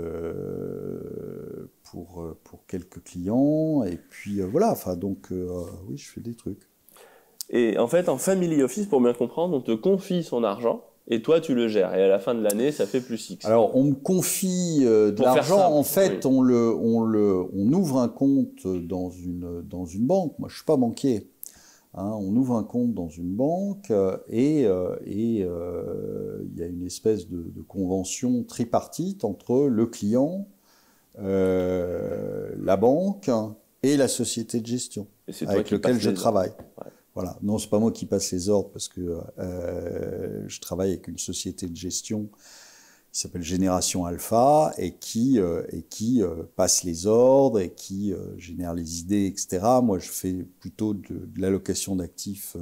pour, euh, pour quelques clients. Et puis euh, voilà, enfin donc oui, je fais des trucs. Et en fait, en family office, pour bien comprendre, on te confie son argent et toi tu le gères. Et à la fin de l'année, ça fait plus six. Alors on me confie de l'argent. En fait, on, le, on, le, on ouvre un compte dans une, dans une banque. Moi, je suis pas banquier. Hein, on ouvre un compte dans une banque euh, et, euh, euh, il y a une espèce de, convention tripartite entre le client, la banque et la société de gestion avec lequel je travaille. Voilà. Non, c'est pas moi qui passe les ordres parce que je travaille avec une société de gestion qui s'appelle Génération Alpha et qui, euh, et qui euh, passe les ordres et qui euh, génère les idées, etc. Moi, je fais plutôt de, l'allocation d'actifs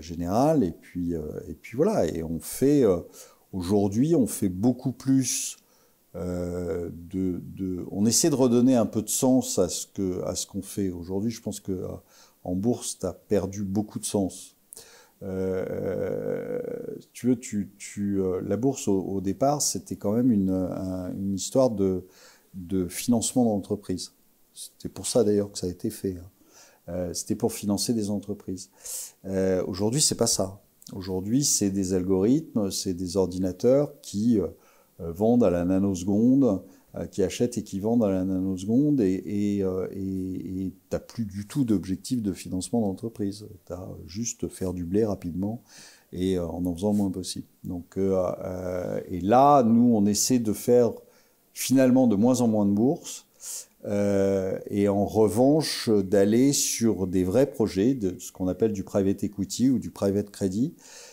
général et puis, et puis voilà. Et on fait, aujourd'hui, on fait beaucoup plus de, On essaie de redonner un peu de sens à ce qu'on fait. Aujourd'hui, je pense que en bourse, tu as perdu beaucoup de sens. Euh, tu euh, la bourse au, départ, c'était quand même une, histoire de, de financement d'entreprise. C'était pour ça d'ailleurs que ça a été fait. Hein. Euh, c'était pour financer des entreprises. Aujourd'hui, c'est pas ça. Aujourd'hui, c'est des algorithmes, c'est des ordinateurs qui vendent à la nanoseconde euh, qui achètent et qui vendent à la nanoseconde et tu euh, n'as plus du tout d'objectif de financement d'entreprise. Tu as juste faire du blé rapidement et euh, en en faisant le moins possible. Donc, et là, nous, on essaie de faire finalement de moins en moins de bourses. et en revanche, d'aller sur des vrais projets, de ce qu'on appelle du private equity ou du private credit,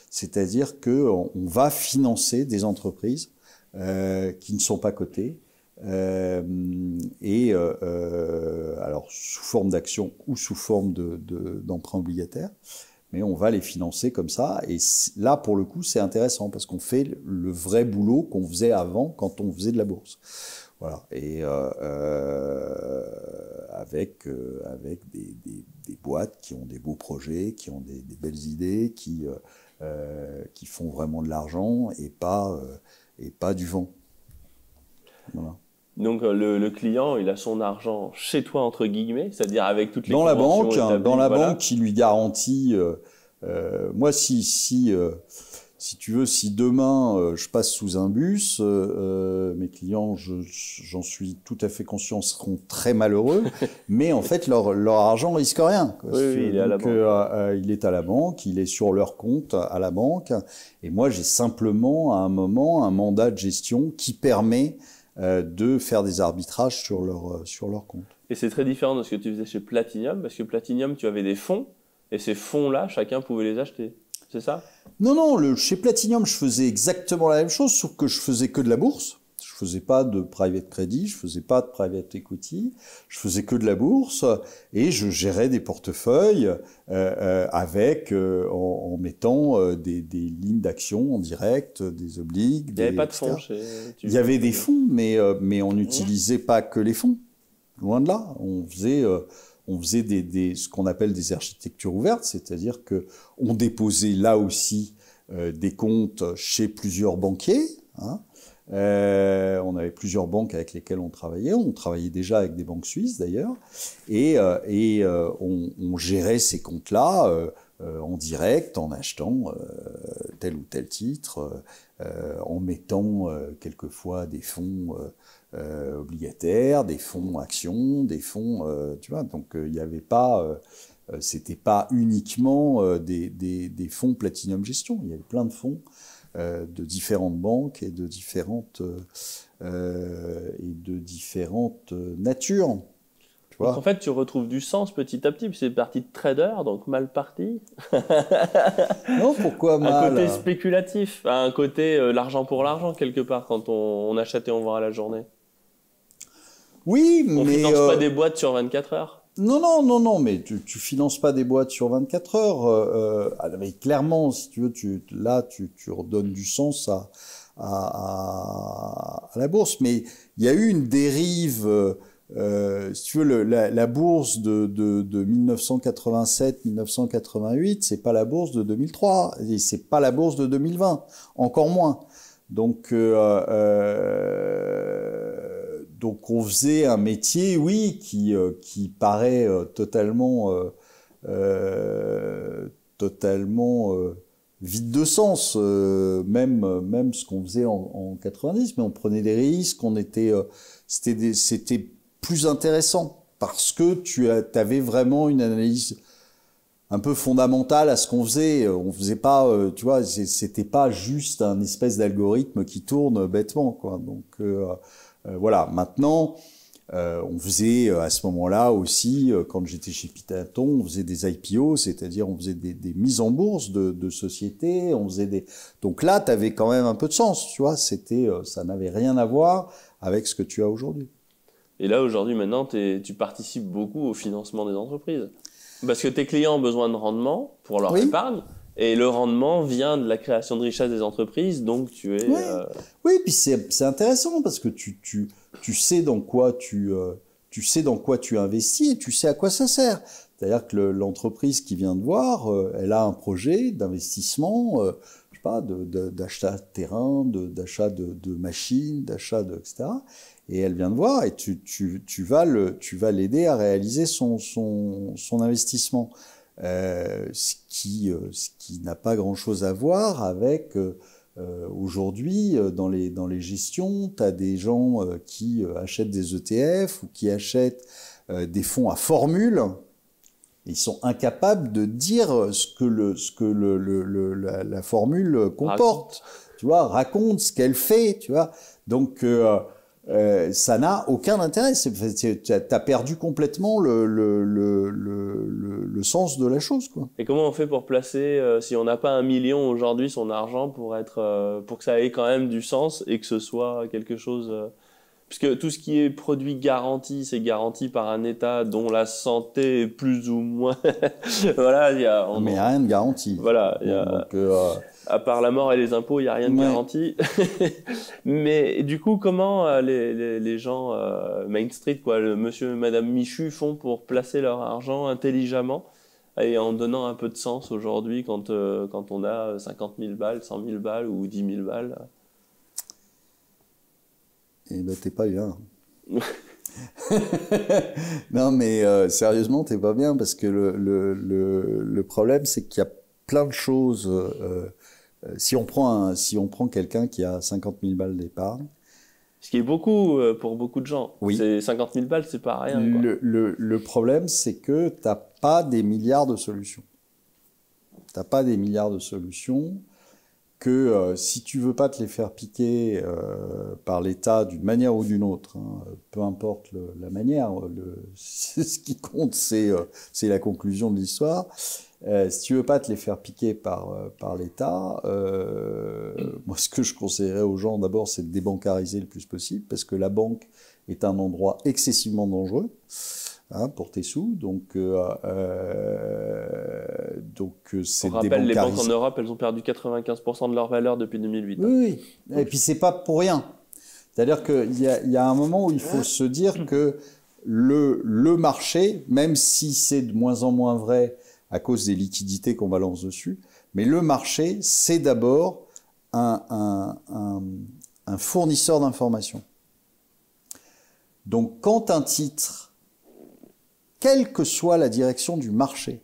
c'est-à-dire que on va financer des entreprises qui ne sont pas cotées, euh, et euh, euh, alors sous forme d'action ou sous forme d'emprunt de, obligataire, mais on va les financer comme ça. Et là, pour le coup, c'est intéressant parce qu'on fait le vrai boulot qu'on faisait avant quand on faisait de la bourse. Voilà. Et avec, avec des, boîtes qui ont des beaux projets, qui ont des, belles idées, qui, qui font vraiment de l'argent et pas, et pas du vent. Voilà. Donc euh, le, client, il a son argent chez toi entre guillemets, c'est-à-dire avec toutes les dans la banque, hein, dans la banque qui lui garantit. Euh, euh, moi, si si si tu veux, si demain je passe sous un bus, mes clients, j'en suis tout à fait conscient, seront très malheureux. mais en fait, leur leur argent risque rien. il, est à la banque. il est à la banque, il est sur leur compte à la banque. Et moi, j'ai simplement à un moment un mandat de gestion qui permet euh, de faire des arbitrages sur leur, euh, sur leur compte. Et c'est très différent de ce que tu faisais chez Platinum, parce que Platinum, tu avais des fonds, et ces fonds-là, chacun pouvait les acheter. C'est ça Non, non, chez Platinum, je faisais exactement la même chose, sauf que je faisais que de la bourse. Je faisais pas de private credit, je faisais pas de private equity, je faisais que de la bourse et je gérais des portefeuilles euh, euh, avec euh, en, mettant des, lignes d'action en direct, des obliques. Il n'y avait pas de fonds. Chez... Il y avait des fonds, mais mais on n'utilisait pas que les fonds. Loin de là, on faisait on faisait ce qu'on appelle des architectures ouvertes, c'est-à-dire que on déposait là aussi des comptes chez plusieurs banquiers. Hein, euh, on avait plusieurs banques avec lesquelles on travaillait. On travaillait déjà avec des banques suisses d'ailleurs. Et, euh, euh, on, gérait ces comptes-là en direct, en achetant tel ou tel titre, en mettant quelquefois des fonds obligataires, des fonds actions, des fonds. tu vois, donc il n'y avait pas c'était pas uniquement des, des, fonds Platinum Gestion. Il y avait plein de fonds euh, de différentes banques et de différentes, euh, euh, et de différentes natures. en fait, tu retrouves du sens petit à petit, c'est parti de trader, donc mal parti. non, pourquoi mal Un côté spéculatif, un côté l'argent pour l'argent, quelque part, quand on, achète et on vend à la journée. Oui, mais. On ne finance pas des boîtes sur 24 heures. Non, non, non, non, mais tu, tu finances pas des boîtes sur 24 heures. Euh, euh ah, mais clairement, si tu veux, tu, là, tu, tu redonnes du sens à, à, à, la bourse. Mais il y a eu une dérive, euh, euh, si tu veux, le, la, la, bourse de, de, de 1987-1988, c'est pas la bourse de 2003 et c'est pas la bourse de 2020, encore moins. Donc, euh, euh donc on faisait un métier, oui, qui, euh, qui paraît euh, totalement, euh, totalement vide de sens, même, même ce qu'on faisait en, 90, mais on prenait des risques, on était, c'était, c'était plus intéressant parce que tu avais vraiment une analyse un peu fondamentale à ce qu'on faisait. On faisait pas, tu vois, c'était pas juste un espèce d'algorithme qui tourne bêtement, quoi. Donc euh, voilà, maintenant, euh, on faisait euh, à ce moment-là aussi, quand j'étais chez Pitaton, on faisait des IPO, c'est-à-dire on faisait des, mises en bourse de, sociétés, on faisait des. Donc là, tu avais quand même un peu de sens, tu vois. C'était, ça n'avait rien à voir avec ce que tu as aujourd'hui. Et là, aujourd'hui, maintenant, tu participes beaucoup au financement des entreprises. Parce que tes clients ont besoin de rendement pour leur épargne. Et le rendement vient de la création de richesse des entreprises, donc tu es... Oui, euh, puis c'est intéressant parce que tu, tu, tu sais dans quoi tu, euh, tu sais dans quoi tu investis et tu sais à quoi ça sert. C'est-à-dire que l'entreprise qui vient de voir, euh, elle a un projet d'investissement, je sais pas, d'achat de, terrain, d'achat de, de, machines, d'achat de... etc. Et elle vient de voir et tu, tu, tu vas l'aider à réaliser son, son, son investissement. Euh, ce qui, euh, qui n'a pas grand-chose à voir avec euh, aujourd'hui dans les, dans les gestions, tu as des gens qui achètent des ETF ou qui achètent des fonds à formule. Ils sont incapables de dire ce que, le, ce que le, le, la, formule comporte, raconte. tu vois, raconte ce qu'elle fait, tu vois. Donc, euh, ça n'a aucun intérêt. Tu as perdu complètement le, sens de la chose. Quoi. Et comment on fait pour placer, euh, si on n'a pas un million aujourd'hui, son argent pour, être, euh, pour que ça ait quand même du sens et que ce soit quelque chose parce que tout ce qui est produit garanti, c'est garanti par un État dont la santé est plus ou moins. voilà, il y a. Mais rien de garanti. Voilà. Euh, à part la mort et les impôts, il n'y a rien de garanti. Mais du coup, comment euh, les, gens euh, Main Street, quoi, monsieur et madame Michu font pour placer leur argent intelligemment et en donnant un peu de sens aujourd'hui quand, quand on a 50 000 balles, 100 000 balles ou 10 000 balles eh ben, t'es pas bien. non, mais euh, sérieusement, t'es pas bien parce que le, le, le, problème, c'est qu'il y a plein de choses. Euh, euh, si on prend, si on prend quelqu'un qui a 50 000 balles d'épargne, ce qui est beaucoup euh, pour beaucoup de gens. Oui. 50 000 balles, c'est pas rien. Le, le, le, problème, c'est que tu n'as pas des milliards de solutions. Tu pas des milliards de solutions que si tu veux pas te les faire piquer par l'État d'une manière ou d'une autre, peu importe la manière, le, ce qui compte c'est c'est la conclusion de l'histoire. si tu veux pas te les faire piquer par par l'État, euh, moi ce que je conseillerais aux gens d'abord c'est de débancariser le plus possible parce que la banque est un endroit excessivement dangereux. Hein, pour tes sous. Donc, euh, euh, donc euh, c'est des rappelle, les banques en Europe, elles ont perdu 95% de leur valeur depuis 2008. Hein. Oui, et puis c'est pas pour rien. C'est-à-dire qu'il y, a, un moment où il faut se dire que le, marché, même si c'est de moins en moins vrai à cause des liquidités qu'on balance dessus, mais le marché, c'est d'abord un, un fournisseur d'informations. Donc quand un titre quelle que soit la direction du marché.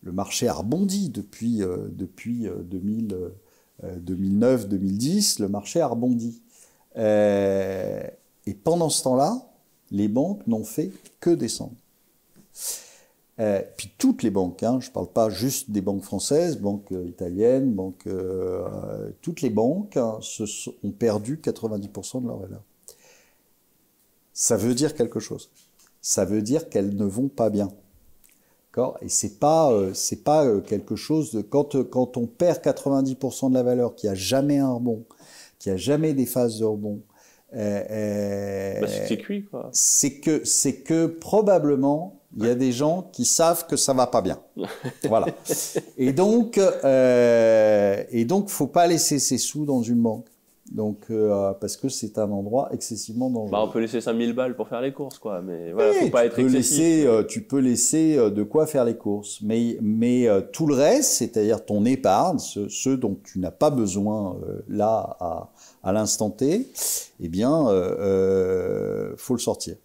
Le marché a rebondi depuis, 2009, euh, 2010, euh, euh, le marché a rebondi. et pendant ce temps-là, les banques n'ont fait que descendre. puis toutes les banques, hein, je ne parle pas juste des banques françaises, banques italiennes, banques, toutes les banques hein, ont perdu 90% de leur valeur. Ça veut dire quelque chose ça veut dire qu'elles ne vont pas bien. Et c'est pas euh, c'est pas euh, quelque chose de quand euh, quand on perd 90% de la valeur, qu'il n'y a jamais un rebond, qu'il n'y a jamais des phases de rebond. que bah, c'est cuit quoi. C'est que c'est que probablement il y a des gens qui savent que ça va pas bien. voilà. Et donc et donc faut pas laisser ses sous dans une banque. Donc, euh, parce que c'est un endroit excessivement dangereux. Bah, on peut laisser 5000 balles pour faire les courses, quoi. Mais voilà, faut pas être peux euh, tu peux laisser euh, de quoi faire les courses. Mais, tout le reste, c'est-à-dire ton épargne, ce, dont tu n'as pas besoin là à, à l'instant T, eh bien, faut le sortir.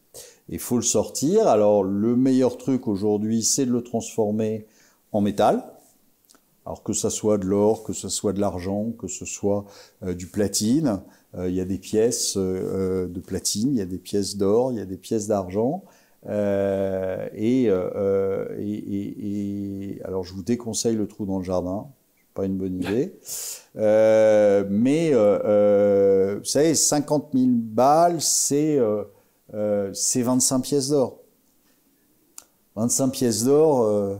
Et faut le sortir. Alors, le meilleur truc aujourd'hui, c'est de le transformer en métal alors que ça soit de l'or, que ce soit de l'argent, que ce soit euh, du platine, euh, il y a des pièces euh, de platine, il y a des pièces d'or, il y a des pièces d'argent. et, alors je vous déconseille le trou dans le jardin, pas une bonne idée. mais vous savez, 50 000 balles, c'est c'est 25 pièces d'or. 25 pièces d'or,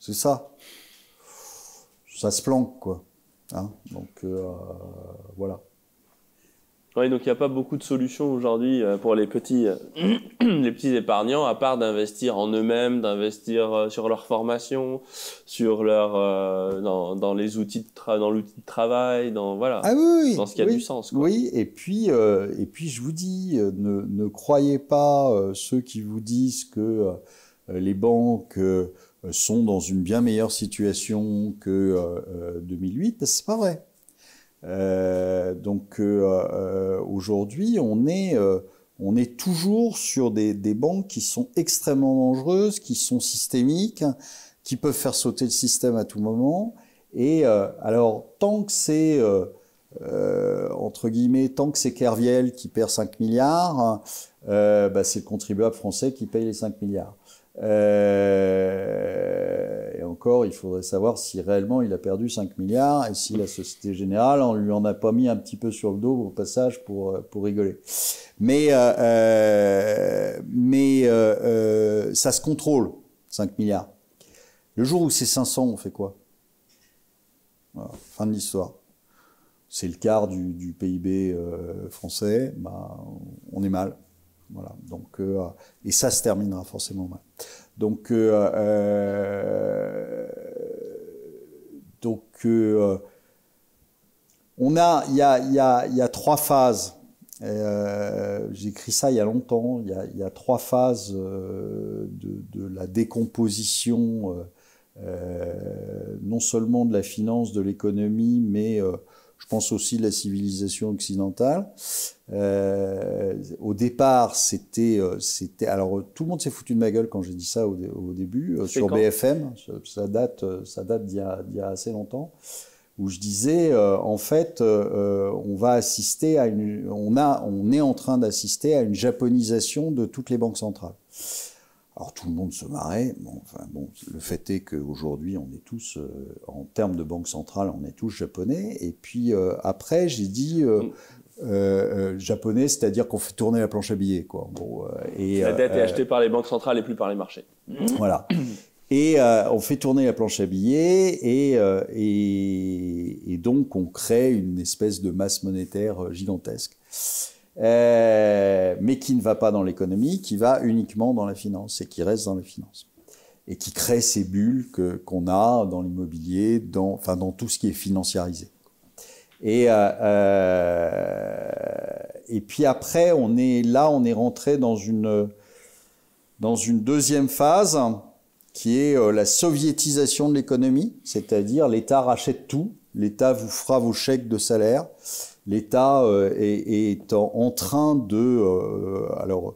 c'est ça ça se planque, quoi. Hein, donc euh, voilà. Oui, donc il n'y a pas beaucoup de solutions aujourd'hui euh, pour les petits, euh, les petits épargnants, à part d'investir en eux-mêmes, d'investir sur leur formation, sur leur, dans, les outils de dans l'outil de travail, dans voilà, ah dans ce qui a du sens. Oui, et puis et puis je vous dis, ne, ne croyez pas ceux qui vous disent que les banques sont dans une bien meilleure situation que 2008, euh, euh, c'est pas vrai. Euh, donc aujourd'hui, on est toujours sur des, banques qui sont extrêmement dangereuses, qui sont systémiques, qui peuvent faire sauter le système à tout moment. Et alors tant que c'est entre guillemets, tant que c'est Kerviel qui perd 5 milliards, bah, c'est le contribuable français qui paye les 5 milliards. Euh, et encore, il faudrait savoir si réellement il a perdu 5 milliards et si la Société Générale, on lui en a pas mis un petit peu sur le dos au passage pour, euh, pour rigoler. Mais, euh, euh mais euh, euh, ça se contrôle, 5 milliards. Le jour où c'est 500, on fait quoi voilà, Fin de l'histoire. C'est le quart du, du PIB français, bah, on est mal. Voilà. Donc, euh, et ça se terminera forcément Donc, euh, euh, donc on a, il y a, y, a, y a trois phases. J'ai écrit ça il y a longtemps. Il y a, trois phases de, la décomposition, non seulement de la finance, de l'économie, mais je pense aussi la civilisation occidentale. Euh, au départ, c'était, euh, c'était. Alors, tout le monde s'est foutu de ma gueule quand j'ai dit ça au, début euh, sur BFM. Ça date, ça date d'il y, a, assez longtemps où je disais en fait on va assister à une on a on est en train d'assister à une japonisation de toutes les banques centrales. Alors tout le monde se marrait. Bon, enfin, bon, le fait est qu'aujourd'hui, on est tous, euh, en termes de banque centrale, on est tous japonais. Et puis euh, après, j'ai dit euh, mm. japonais, c'est-à-dire qu'on fait tourner la planche à billets. Quoi, et, la dette est achetée par les banques centrales et plus par les marchés. Mm. Voilà. Et on fait tourner la planche à billets et, et, et donc on crée une espèce de masse monétaire gigantesque. Euh, mais qui ne va pas dans l'économie, qui va uniquement dans la finance et qui reste dans la finance. Et qui crée ces bulles qu'on a dans l'immobilier, dans, enfin, dans tout ce qui est financiarisé. Et, euh, euh, et puis après, on est là, on est rentré dans une, dans une deuxième phase qui est la soviétisation de l'économie, c'est-à-dire l'État rachète tout, l'État vous fera vos chèques de salaire, l'État euh, est, en, train de, euh, alors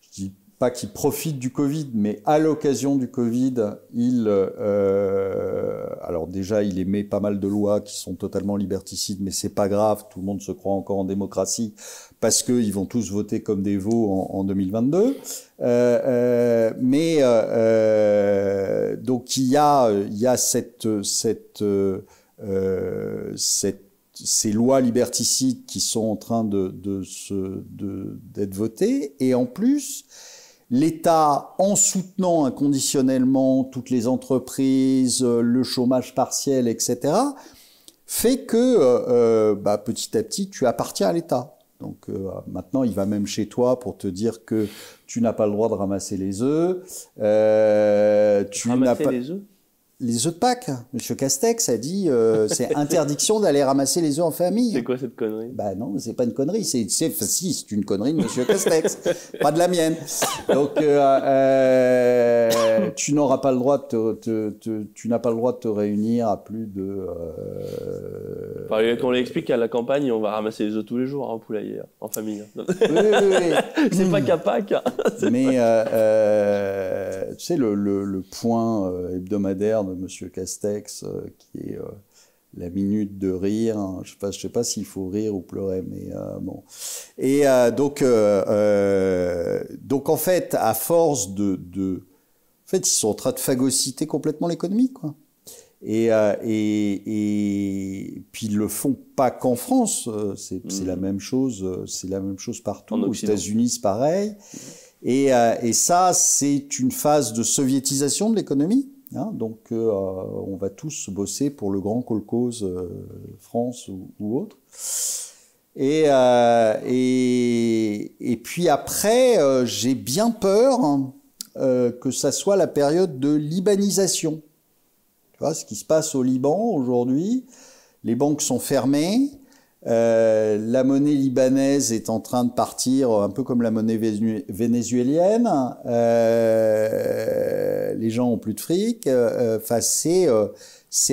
je dis pas qu'il profite du Covid, mais à l'occasion du Covid, il, euh, alors déjà il émet pas mal de lois qui sont totalement liberticides, mais c'est pas grave, tout le monde se croit encore en démocratie parce qu'ils vont tous voter comme des veaux en, 2022. mais donc il y a, il y a cette cette ces lois liberticides qui sont en train de, d'être votées, et en plus, l'État, en soutenant inconditionnellement toutes les entreprises, le chômage partiel, etc., fait que euh, euh, bah, petit à petit, tu appartiens à l'État. Donc euh, maintenant, il va même chez toi pour te dire que tu n'as pas le droit de ramasser les œufs. tu n'as pas... les œufs les œufs de Pâques. Monsieur Castex a dit euh, c'est interdiction d'aller ramasser les œufs en famille. C'est quoi cette connerie Bah non, c'est pas une connerie. C'est, si, c'est une connerie de Monsieur Castex, pas de la mienne. Donc euh, euh, tu n'auras pas le droit de te, tu n'as pas le droit de te réunir à plus de. Par on l'explique à la campagne, on va ramasser les œufs tous les jours en hein, poulailler, hein, en famille. Hein. Oui, c'est pas hmm. qu'à Pâques. Mais tu sais le point hebdomadaire de M. Castex, euh, qui est euh, la minute de rire. Je ne sais, pas s'il faut rire ou pleurer, mais euh, bon. Et donc, donc en fait, à force de, en fait, ils sont en train de phagocyter complètement l'économie, quoi. Et, et, et, puis ils le font pas qu'en France, c'est la mmh. même chose, c'est la même chose partout. Aux États-Unis, c'est pareil. Mmh. Et, et ça, c'est une phase de soviétisation de l'économie Hein, donc euh, euh, on va tous bosser pour le grand colcause euh, France ou, autre. Et, et, puis après, j'ai bien peur hein, que ça soit la période de libanisation. Tu vois, ce qui se passe au Liban aujourd'hui, les banques sont fermées, euh, la monnaie libanaise est en train de partir, un peu comme la monnaie vénézuélienne. Euh, les gens ont plus de fric. Euh, enfin, c'est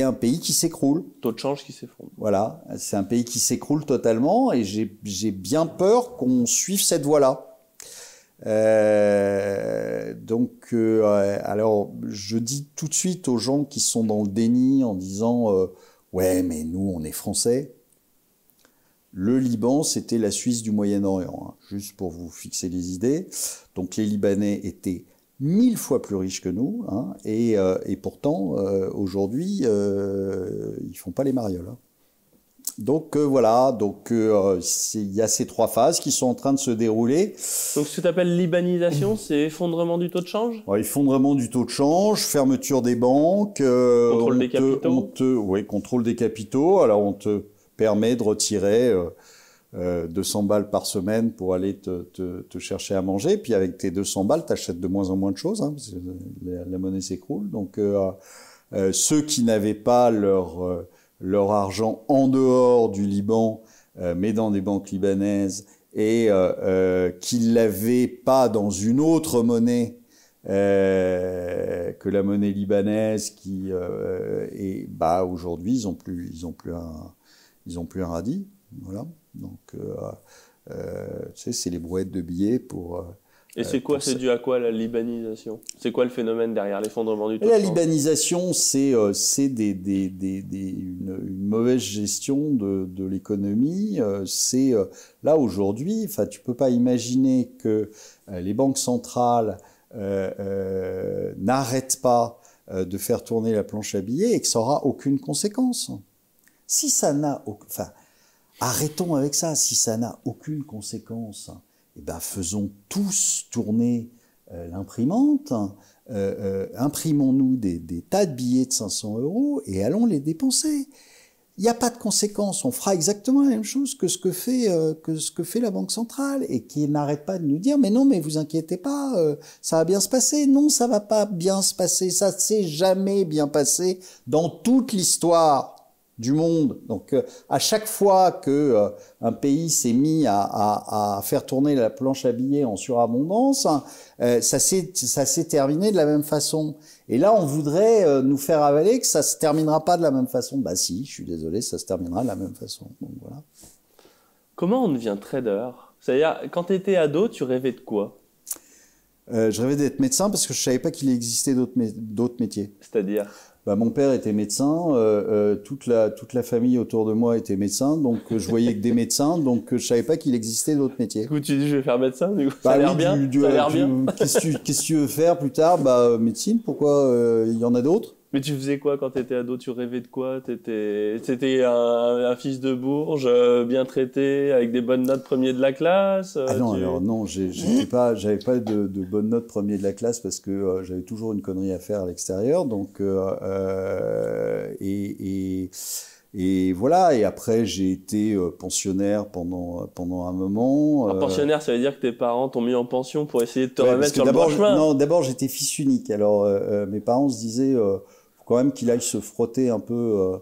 un pays qui s'écroule. Taux de change qui s'effondre. Voilà, c'est un pays qui s'écroule totalement et j'ai bien peur qu'on suive cette voie-là. donc, alors, je dis tout de suite aux gens qui sont dans le déni en disant Ouais, mais nous, on est français. Le Liban, c'était la Suisse du Moyen-Orient, hein, juste pour vous fixer les idées. Donc les Libanais étaient mille fois plus riches que nous, hein, euh, et, pourtant, euh, aujourd'hui, euh, ils font pas les marioles. Hein. Donc voilà, donc il y a ces trois phases qui sont en train de se dérouler. Donc ce que tu appelles libanisation, c'est effondrement du taux de change Effondrement du taux de change, fermeture des banques. contrôle des capitaux Oui, contrôle des capitaux. Alors on te permet de retirer 200 euh, euh, balles par semaine pour aller te, chercher à manger. Puis avec tes 200 balles, tu achètes de moins en moins de choses, hein, parce que la, monnaie s'écroule. Donc euh, ceux qui n'avaient pas leur, leur argent en dehors du Liban, mais dans des banques libanaises, et qui ne l'avaient pas dans une autre monnaie que la monnaie libanaise qui et bah aujourd'hui ils ont plus ils ont plus un ils n'ont plus un radis. Voilà. Donc, euh, euh, c'est les brouettes de billets pour. Euh, et c'est quoi, c'est dû à quoi la libanisation C'est quoi le phénomène derrière l'effondrement du taux La libanisation, c'est des, des, des, une, une, mauvaise gestion de, de l'économie. c'est là aujourd'hui, tu peux pas imaginer que les banques centrales n'arrêtent pas de faire tourner la planche à billets et que ça aura aucune conséquence. Si ça n'a Enfin, arrêtons avec ça. Si ça n'a aucune conséquence, eh ben, faisons tous tourner euh, l'imprimante, euh, euh, imprimons-nous des, tas de billets de 500 euros et allons les dépenser. Il n'y a pas de conséquence. On fera exactement la même chose que ce que fait, que ce que fait la Banque centrale et qui n'arrête pas de nous dire, mais non, mais vous inquiétez pas, ça va bien se passer. Non, ça va pas bien se passer. Ça s'est jamais bien passé dans toute l'histoire du monde. Donc euh, à chaque fois que euh, un pays s'est mis à, faire tourner la planche à billets en surabondance, euh, ça s'est terminé de la même façon. Et là, on voudrait nous faire avaler que ça se terminera pas de la même façon. Bah si, je suis désolé, ça se terminera de la même façon. Donc, voilà. Comment on devient trader C'est-à-dire, quand tu étais ado, tu rêvais de quoi je rêvais d'être médecin parce que je savais pas qu'il existait d'autres métiers. C'est-à-dire bah, mon père était médecin, euh, euh, toute, la, toute la famille autour de moi était médecin, donc euh, je voyais que des médecins, donc euh, je savais pas qu'il existait d'autres métiers. Du coup, tu dis je vais faire médecin, du coup, bah ça a l'air bien. Qu'est-ce que tu veux faire plus tard Bah médecine, pourquoi il y en a d'autres mais tu faisais quoi quand t'étais ado Tu rêvais de quoi Tu étais un, fils de Bourges, euh, bien traité, avec des bonnes notes premier de la classe euh, ah Non, alors non, j'avais pas, de, bonnes notes premier de la classe parce que euh, j'avais toujours une connerie à faire à l'extérieur. Donc, et, voilà, et après j'ai été pensionnaire pendant, pendant un moment. Ah, pensionnaire, ça veut dire que tes parents t'ont mis en pension pour essayer de te remettre sur le bon chemin. Non, d'abord j'étais fils unique. Alors mes parents se disaient, quand même qu'il aille se frotter un peu euh,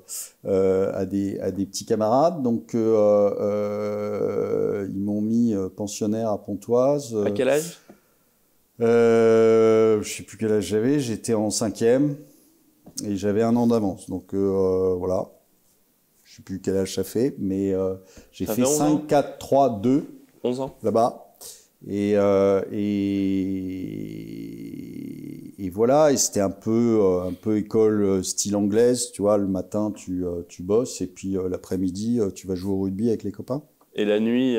euh, à, des, à des petits camarades. Donc, euh, ils m'ont mis pensionnaire à Pontoise. À quel âge Je ne sais plus quel âge j'avais. J'étais en 5 cinquième et j'avais un an d'avance. Donc, voilà. Je ne sais plus quel âge ça fait, mais j'ai fait, 5, 4, 3, 2. 11 ans. Là-bas. et, et, voilà, et c'était un peu euh, un peu école euh, style anglaise, tu vois, le matin tu, euh, bosses et puis l'après-midi tu vas jouer au rugby avec les copains. Et la nuit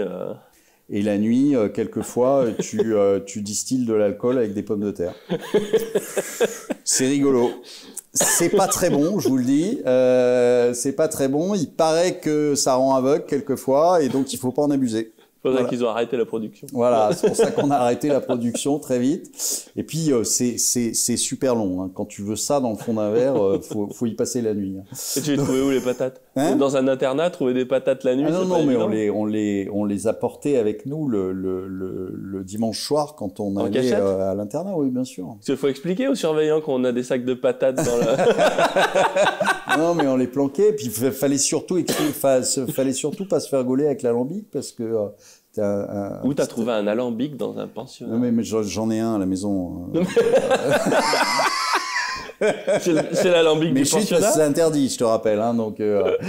Et la nuit, quelquefois, tu, tu distilles de l'alcool avec des pommes de terre. C'est rigolo. C'est pas très bon, je vous le dis. c'est pas très bon. Il paraît que ça rend aveugle quelquefois, et donc il faut pas en abuser. C'est pour ça qu'ils ont arrêté la production. Voilà, c'est pour ça qu'on a arrêté la production très vite. Et puis, euh, c'est super long. Hein. Quand tu veux ça dans le fond d'un verre, il euh, faut, faut, y passer la nuit. Hein. Et tu les trouvais où les patates hein Dans un internat, trouver des patates la nuit ah Non, non, mais on les, on, les, on les apportait avec nous le, le, le, dimanche soir quand on allait euh, à l'internat, oui, bien sûr. Parce qu'il faut expliquer aux surveillants qu'on a des sacs de patates dans le. non, mais on les planquait. Puis fallait surtout fallait surtout pas se faire gauler avec l'alambic parce que. Euh, as Où t'as trouvé un alambic dans un pensionnat Non, mais, j'en ai un à la maison. Euh. c'est l'alambic du pensionnat. c'est interdit, je te rappelle. Hein, donc. Euh.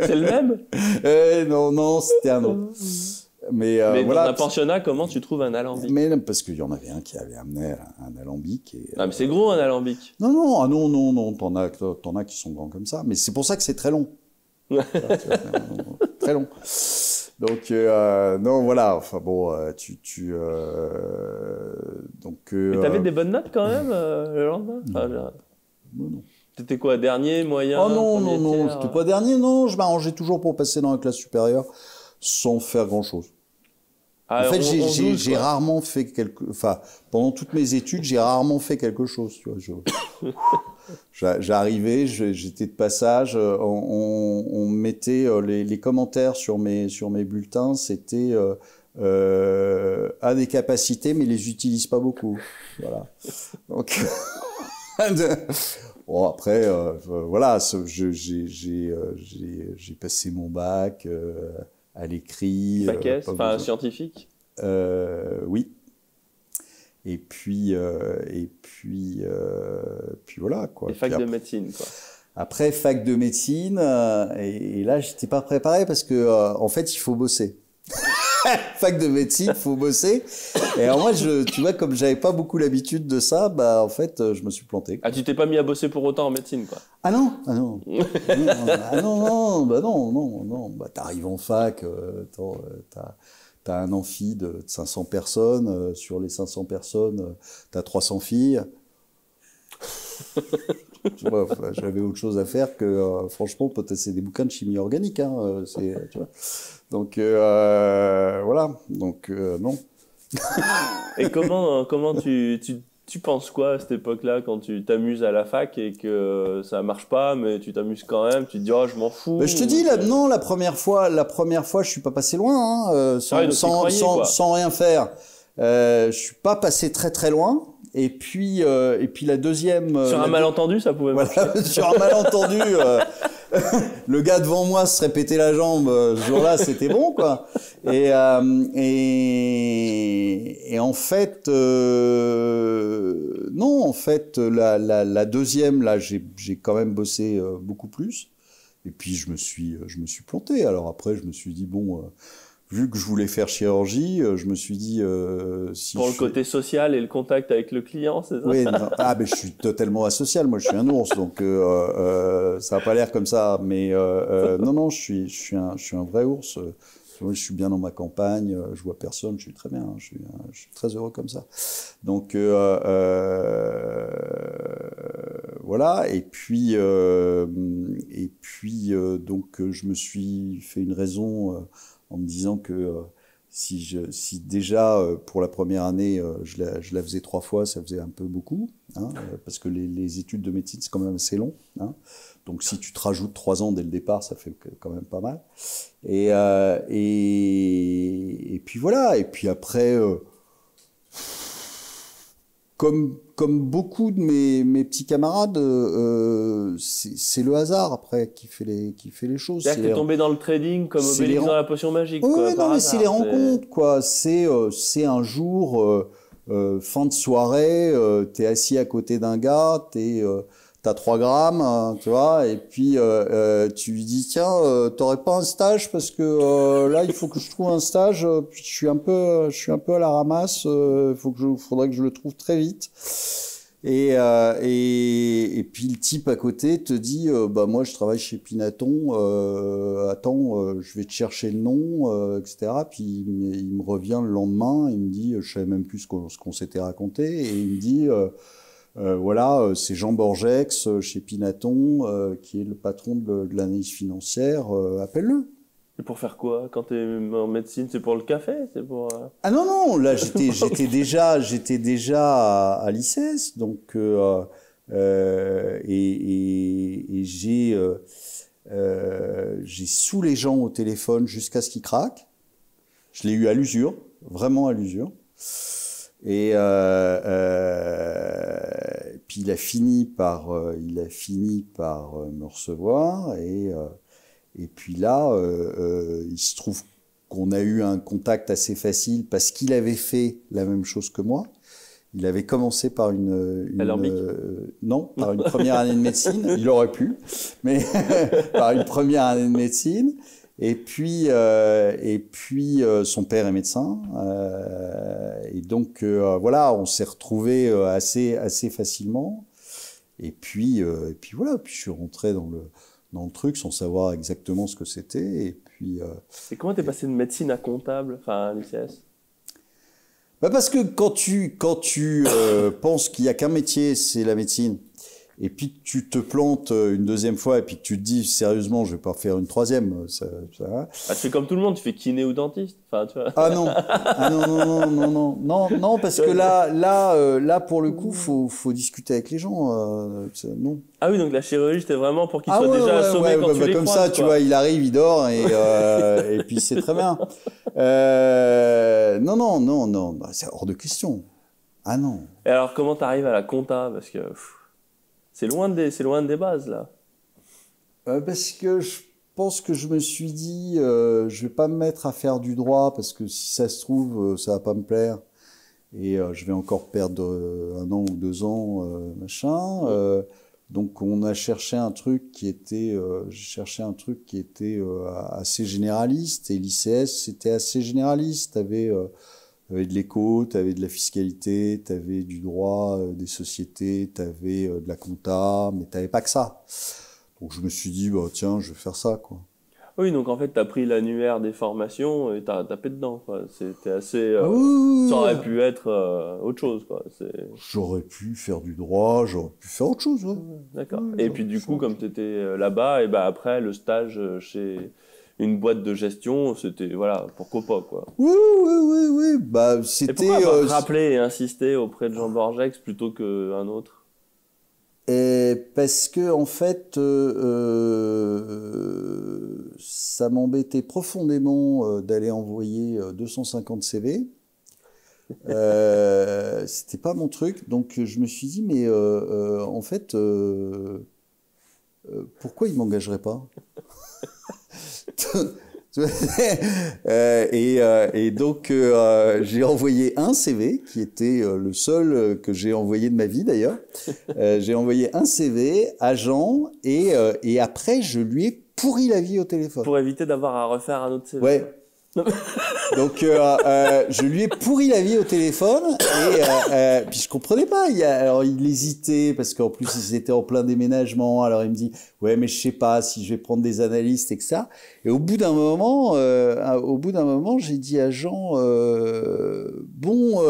c'est le même eh, Non, non, c'était un autre. Mais, euh, voilà, dans un pensionnat, comment tu trouves un alambic Mais parce qu'il y en avait un qui avait amené un alambic. ah, mais c'est euh, gros un alambic. Non, non, ah, non, non, t'en as, as qui sont grands comme ça. Mais c'est pour ça que c'est très long. très long. Donc euh, non, voilà. Enfin bon, tu tu donc. t'avais des bonnes notes quand même le lendemain. non. non, T'étais quoi, dernier, moyen Oh non, non, non, n'étais pas dernier, non, je m'arrangeais toujours pour passer dans la classe supérieure sans faire grand-chose. Ah, en fait, j'ai rarement fait quelque, enfin, pendant toutes mes études, j'ai rarement fait quelque chose. Tu vois, j'arrivais, j'étais de passage. Euh, on, mettait euh, les, commentaires sur mes sur mes bulletins. C'était euh, a euh, des capacités, mais les utilise pas beaucoup. Voilà. Donc, bon après, voilà, j'ai passé mon bac à l'écrit. Euh, caisse enfin scientifique euh, Oui. Et puis, euh, et puis, puis voilà. Quoi. Et fac de médecine, quoi. Après, fac de médecine, et, là, je n'étais pas préparé parce que, en fait, il faut bosser. fac de médecine, faut bosser. Et alors moi, je, tu vois, comme j'avais pas beaucoup l'habitude de ça, bah en fait, euh, je me suis planté. Ah, tu t'es pas mis à bosser pour autant en médecine, quoi Ah non, ah non, ah non, non, bah non, non, non. Bah t'arrives en fac, euh, tu euh, t'as un amphi de 500 personnes, sur les 500 personnes, t'as 300 filles. J'avais autre chose à faire que, franchement, peut-être c'est des bouquins de chimie organique. Hein, tu vois. Donc euh, voilà, donc euh, non. et comment, euh, comment tu, penses quoi à cette époque-là quand tu t'amuses à la fac et que ça marche pas, mais tu t'amuses quand même, tu te dis oh je m'en fous. Mais je te dis là non, la première fois, la première fois je suis pas passé loin, hein, ah sans, rien faire. Euh, je suis pas passé très très loin. Et puis, euh, et puis la deuxième. Euh, sur un malentendu, ça pouvait. Voilà, sur un malentendu, euh, le gars devant moi se répétait la jambe. Ce jour-là, c'était bon, quoi. Et, et, en fait, non, en fait, la, la, deuxième, là, j'ai quand même bossé beaucoup plus. Et puis je me suis, je me suis planté. Alors après, je me suis dit bon vu que je voulais faire chirurgie, euh, je me suis dit euh, si pour le côté social et le contact avec le client, c'est ça Oui, ah mais je suis totalement asocial, moi je suis un ours, donc euh, euh, ça n'a pas l'air comme ça, mais non non, je suis je suis un je suis un vrai ours. Je suis bien dans ma campagne, je vois personne, je suis très bien, hein. je suis, je suis très heureux comme ça. Donc voilà, et puis et puis donc je me suis fait une raison en me disant que euh, si, je, si déjà euh, pour la première année euh, je la, je faisais trois fois, ça faisait un peu beaucoup, hein, parce que les, les, études de médecine c'est quand même assez long. Hein. Donc si tu te rajoutes trois ans dès le départ, ça fait quand même pas mal. Et, et, puis voilà. Et puis après, comme, comme beaucoup de mes, mes petits camarades, euh, c'est le hasard après qui fait les, qui fait les choses. C'est-à-dire que t'es tombé dans le trading comme Obélix dans la potion magique. Oui, mais c'est les rencontres, quoi. C'est euh, un jour, euh, euh, fin de soirée, tu es assis à côté d'un gars, t'es t'as 3 grammes, hein, tu vois, et puis euh, euh, tu lui dis tiens, euh, t'aurais pas un stage parce que là il faut que je trouve un stage, puis je suis un peu, je suis un peu à la ramasse, il faut que je, faudrait que je le trouve très vite. Et, puis le type à côté te dit bah moi je travaille chez Pinaton, attends je vais te chercher le nom, etc. Puis il, me revient le lendemain, il me dit je savais même plus ce qu'on s'était raconté et il me dit euh, voilà, euh, c'est Jean Borgex euh, chez Pinaton, qui est le patron de, l'analyse financière. Appelle-le. Et pour faire quoi Quand tu es en médecine, c'est pour le café c'est pour, Ah non, non, là j'étais, j'étais, déjà, j'étais déjà à, à donc, et, j'ai, j'ai sous les gens au téléphone jusqu'à ce qu'ils craquent. Je l'ai eu à l'usure, vraiment à l'usure. Et euh, euh, puis il a fini par, euh, il a fini par me recevoir. Et, et puis là, il se trouve qu'on a eu un contact assez facile parce qu'il avait fait la même chose que moi. Il avait commencé par une, une non, par une première année de médecine. Il aurait pu, mais par une première année de médecine. Et puis, euh, et puis euh, son père est médecin. Euh, et donc, voilà, on s'est retrouvés assez, assez facilement. Et puis, et puis voilà, puis je suis rentré dans le, dans le truc sans savoir exactement ce que c'était. Et puis. et comment t'es passé de médecine à comptable, enfin à bah Parce que quand tu, quand tu penses qu'il n'y a qu'un métier, c'est la médecine et puis tu te plantes euh, une deuxième fois, et puis tu te dis sérieusement, je vais pas faire une troisième. Euh, ça, ah, tu fais comme tout le monde, tu fais kiné ou dentiste. Enfin, tu vois. Ah non, ah non, non, non, non, non, non, parce que là, là, euh, là, pour le coup, faut, faut discuter avec les gens. non. Ah oui, donc la chirurgie, c'était vraiment pour qu'il ah soit déjà assommé quand tu bah, Comme ça, tu vois, il arrive, il dort, et, et puis c'est très bien. non, non, non, non, bah, c'est hors de question. Ah non. Et alors, comment t'arrives à la compta Parce que. C'est loin, des, loin des bases, là. Euh, parce que je pense que je me suis dit, euh, je vais pas me mettre à faire du droit, parce que si ça se trouve, euh, ça va pas me plaire. Et euh, je vais encore perdre un an ou deux ans, machin. donc on a cherché un truc qui était, un truc qui était assez généraliste. Et l'ICS, c'était assez généraliste. avait avais de l'éco, tu avais de la fiscalité, tu avais du droit euh, des sociétés, tu avais euh, de la compta, mais tu n'avais pas que ça. Donc je me suis dit, bah, tiens, je vais faire ça. quoi. Oui, donc en fait, tu as pris l'annuaire des formations et tu as tapé dedans. C'était assez. Euh, ah ça aurait pu être autre chose. J'aurais pu faire du droit, j'aurais pu faire autre chose. D'accord. et puis du coup, comme tu étais là-bas, et ben, après, le stage chez une boîte de gestion, c'était voilà, pourquoi pas quoi. Oui, oui, oui, oui. Bah, c'était. Et pourquoi euh, rappeler et insister auprès de Jean Borgex plutôt qu'un autre et parce que en fait, euh, euh, ça m'embêtait profondément d'aller envoyer 250 CV. c'était pas mon truc, donc je me suis dit mais en fait, pourquoi il m'engagerait pas Euh, et, euh, et, donc euh, j'ai envoyé un CV qui était le seul que j'ai envoyé de ma vie d'ailleurs. j'ai envoyé un CV à Jean et, et après je lui ai pourri la vie au téléphone. Pour éviter d'avoir à refaire un autre CV. Ouais, donc euh, euh, je lui ai pourri la vie au téléphone et euh, puis je comprenais pas. Il, alors il hésitait parce qu'en plus ils étaient en plein déménagement. Alors il me dit ouais mais je sais pas si je vais prendre des analystes et que ça. Et au bout d'un moment, au bout d'un moment, j'ai dit à Jean bon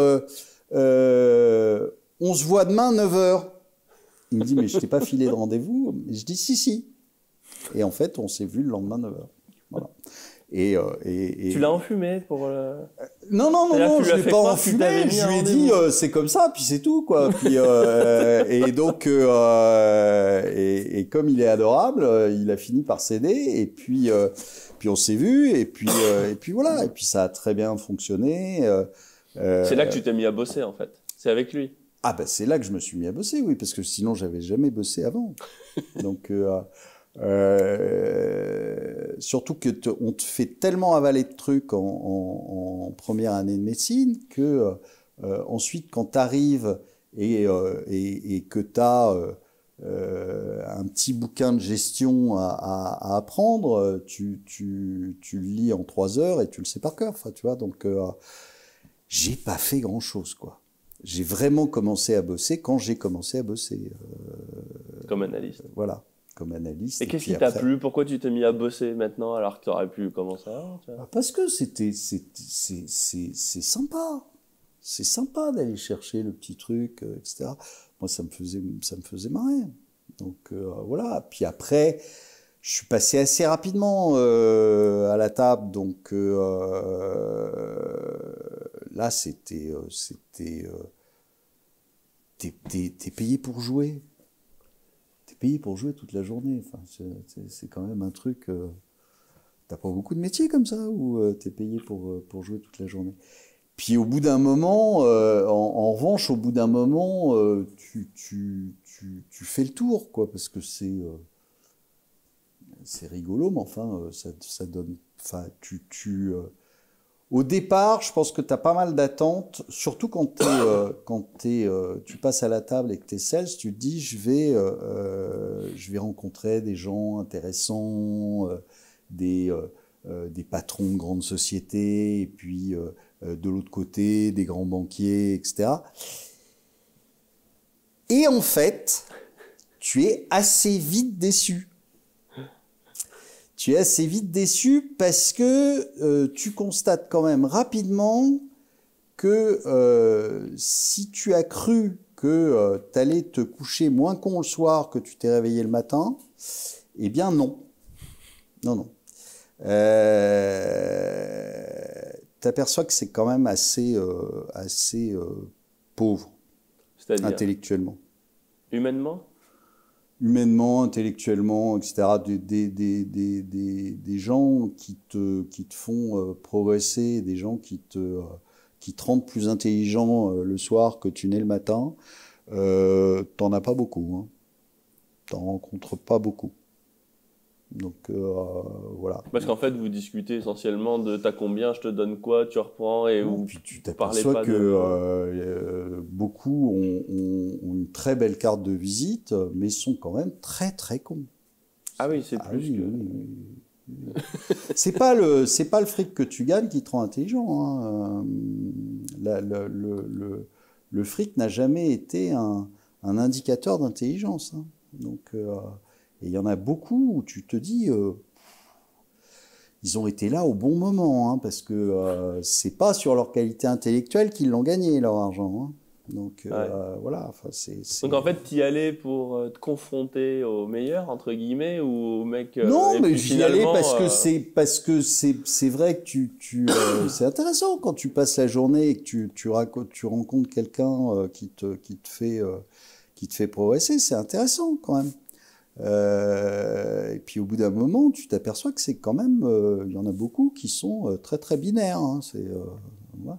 on se voit demain 9 h Il me dit mais je t'ai pas filé de rendez-vous. Je dis si si. Et en fait on s'est vu le lendemain 9 h Voilà. Euh, et, Tu l'as enfumé pour euh, Non, non, non, non, je l'ai pas enfumé. Je lui ai dit, euh, c'est comme ça, puis c'est tout, quoi. et donc, et, comme il est adorable, il a fini par céder, et puis, puis on s'est vu, et puis, et puis voilà, et puis ça a très bien fonctionné. c'est là que tu t'es mis à bosser, en fait. C'est avec lui. Ah ben, c'est là que je me suis mis à bosser, oui, parce que sinon j'avais jamais bossé avant. Donc. Euh, surtout que te, on te fait tellement avaler de trucs en, première année de médecine que euh, ensuite, quand tu arrives euh, et, que tu as un petit bouquin de gestion à, apprendre, tu, tu, le lis en trois heures et tu le sais par cœur. Enfin, tu vois, donc j'ai pas fait grand chose, quoi. J'ai vraiment commencé à bosser quand j'ai commencé à bosser. Comme analyste. Voilà analyste. Et, qu'est-ce qui t'a plu Pourquoi tu t'es mis à bosser maintenant alors que tu aurais pu commencer ah, Parce que c'était c'est sympa. C'est sympa d'aller chercher le petit truc, euh, etc. Moi, ça me faisait, ça me faisait marrer. Donc euh, voilà. Puis après, je suis passé assez rapidement euh, à la table. Donc là, c'était, c'était, t'es payé pour jouer payé pour jouer toute la journée. Enfin, c'est quand même un truc. Euh, t'as pas beaucoup de métiers comme ça où euh, t'es payé euh, pour, jouer toute la journée. Puis au bout d'un moment, en, revanche, au bout d'un moment, tu, tu, tu, fais le tour, quoi, parce que c'est c'est rigolo, mais enfin, ça, donne. Enfin, tu, tu, au départ, je pense que tu as pas mal d'attentes, surtout quand, euh, euh, tu passes à la table et que tu es sales, tu te dis je vais, euh, rencontrer des gens intéressants, des, des patrons de grandes sociétés, et puis de l'autre côté, des grands banquiers, etc. Et en fait, tu es assez vite déçu tu es assez vite déçu parce que euh, tu constates quand même rapidement que euh, si tu as cru que euh, t'allais tu allais te coucher moins con le soir que tu t'es réveillé le matin, eh bien non. Non, non. T'aperçois que c'est quand même assez, assez pauvre intellectuellement. Humainement humainement, intellectuellement, etc., des, gens qui te, qui te font euh, progresser, des gens qui te, euh, qui te rendent plus intelligent euh, le soir que tu n'es le matin, euh, t'en as pas beaucoup. Hein. T'en rencontres pas beaucoup. Donc euh, voilà. Parce qu'en fait, vous discutez essentiellement de t'as combien, je te donne quoi, tu reprends et vous Puis tu t'aperçois que de... que euh, euh, beaucoup ont, une très belle carte de visite, mais sont quand même très très cons. Ah oui, c'est ah plus. que... c'est pas le c'est pas le fric que tu gagnes qui te rend intelligent. Hein. le, fric n'a jamais été un, indicateur d'intelligence. Hein. Donc et il y en a beaucoup où tu te dis, euh, ils ont été là au bon moment, hein, parce que euh, c'est pas sur leur qualité intellectuelle qu'ils l'ont gagné, leur argent. Hein. Donc euh, voilà, c'est, Donc en fait, t'y allais pour te confronter au meilleurs entre guillemets, ou au mec... non, mais j'y allais parce que, c'est, parce que c'est, vrai que tu... c'est intéressant quand tu passes la journée et que tu, tu rencontres quelqu'un qui, te, qui, te fait, qui te fait progresser, c'est intéressant quand même. Euh, et puis au bout d'un moment, tu t'aperçois que c'est quand même, euh, il y en a beaucoup qui sont euh, très très binaires. Hein. c'est, Donc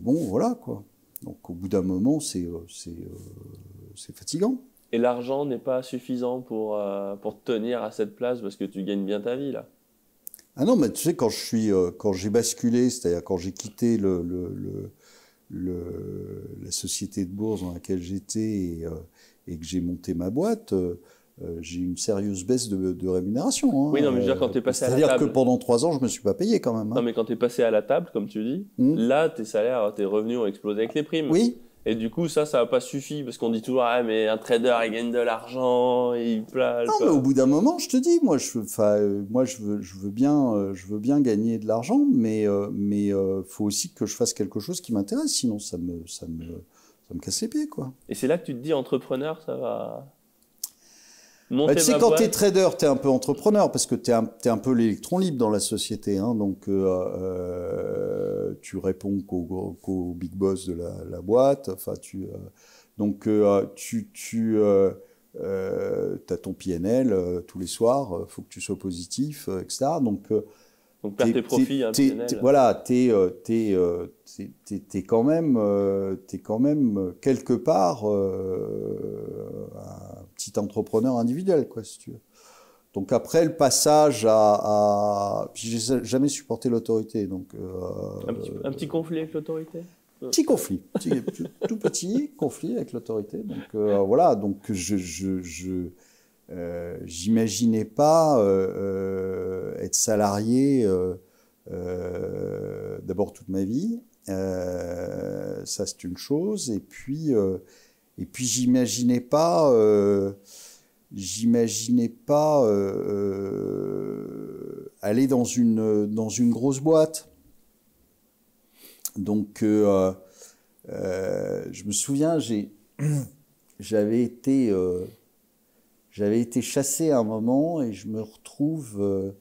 bon, voilà quoi. Donc au bout d'un moment, c'est, c'est, fatigant. Et l'argent n'est pas suffisant pour, pour tenir à cette place parce que tu gagnes bien ta vie là. Ah non, mais tu sais, quand je suis, quand j'ai basculé, c'est-à-dire quand j'ai quitté le, le, la société de bourse dans laquelle j'étais et, et que j'ai monté ma boîte, euh, euh, j'ai eu une sérieuse baisse de, rémunération. Hein. Oui, non, mais je veux dire, quand tu es passé à la table. C'est-à-dire que pendant trois ans, je ne me suis pas payé quand même. Hein. Non, mais quand tu es passé à la table, comme tu dis, hmm. là, tes salaires, tes revenus ont explosé avec les primes. Oui. Et du coup, ça, ça n'a pas suffi parce qu'on dit toujours, ah, mais un trader, il gagne de l'argent, il plage. Non, mais au bout d'un moment, je te dis, moi, je, euh, moi, je veux, je veux bien, je veux bien gagner de l'argent, mais, il mais faut aussi que je fasse quelque chose qui m'intéresse, sinon ça me, ça me, ça me casse les pieds, quoi. Et c'est là que tu te dis, entrepreneur, ça va. Bah, tu sais, quand tu es trader, tu es un peu entrepreneur parce que tu es, un peu l'électron libre dans la société. Hein, donc, euh, euh, tu réponds qu'au big boss de la, la boîte. Enfin, tu, euh, donc, tu, tu as ton PNL tous les soirs. faut que tu sois positif, etc. Donc, donc perte et profit. voilà, tu es, es, quand même euh, euh, quelque part euh, un petit entrepreneur individuel, quoi, tu Donc après le passage à, à... j'ai jamais supporté l'autorité, donc un, petit, conflit avec l'autorité. Petit conflit, tout, petit conflit avec l'autorité. Donc voilà, donc je euh, j'imaginais pas euh, euh, être salarié d'abord toute ma vie. ça, c'est une chose. Et puis, et puis, j'imaginais pas, j'imaginais pas aller dans une dans une grosse boîte. Donc, je me souviens, j'avais été j'avais été chassé à un moment et je me retrouve euh,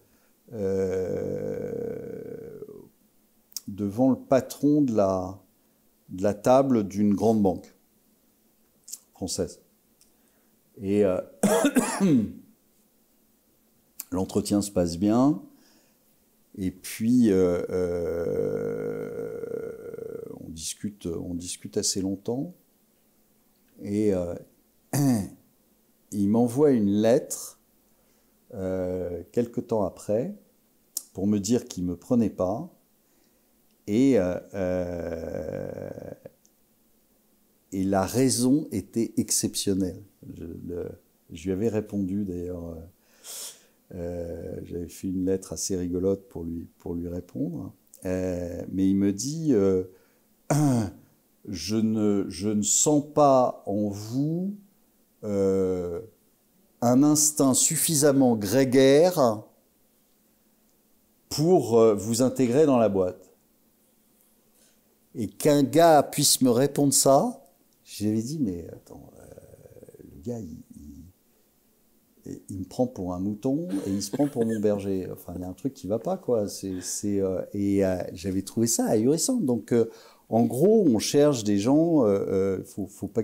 euh, devant le patron de la, table d'une grande banque française. Et euh, l'entretien se passe bien. Et puis, on, discute, on discute assez longtemps. Et il m'envoie une lettre euh, quelque temps après pour me dire qu'il ne me prenait pas. Euh, euh, et, la raison était exceptionnelle. Je, lui avais répondu d'ailleurs. J'avais fait une lettre assez rigolote pour lui, pour lui répondre. Hein. mais il me dit je, je ne sens pas en vous euh, un instinct suffisamment grégaire pour euh, vous intégrer dans la boîte. Et qu'un gars puisse me répondre ça, j'avais dit, mais attends, euh, le gars, il, il, me prend pour un mouton et il se prend pour mon berger. Enfin, il y a un truc qui va pas, quoi. C'est, et j'avais trouvé ça ahurissant. Donc, en gros, on cherche des gens. il euh, euh, faut, faut pas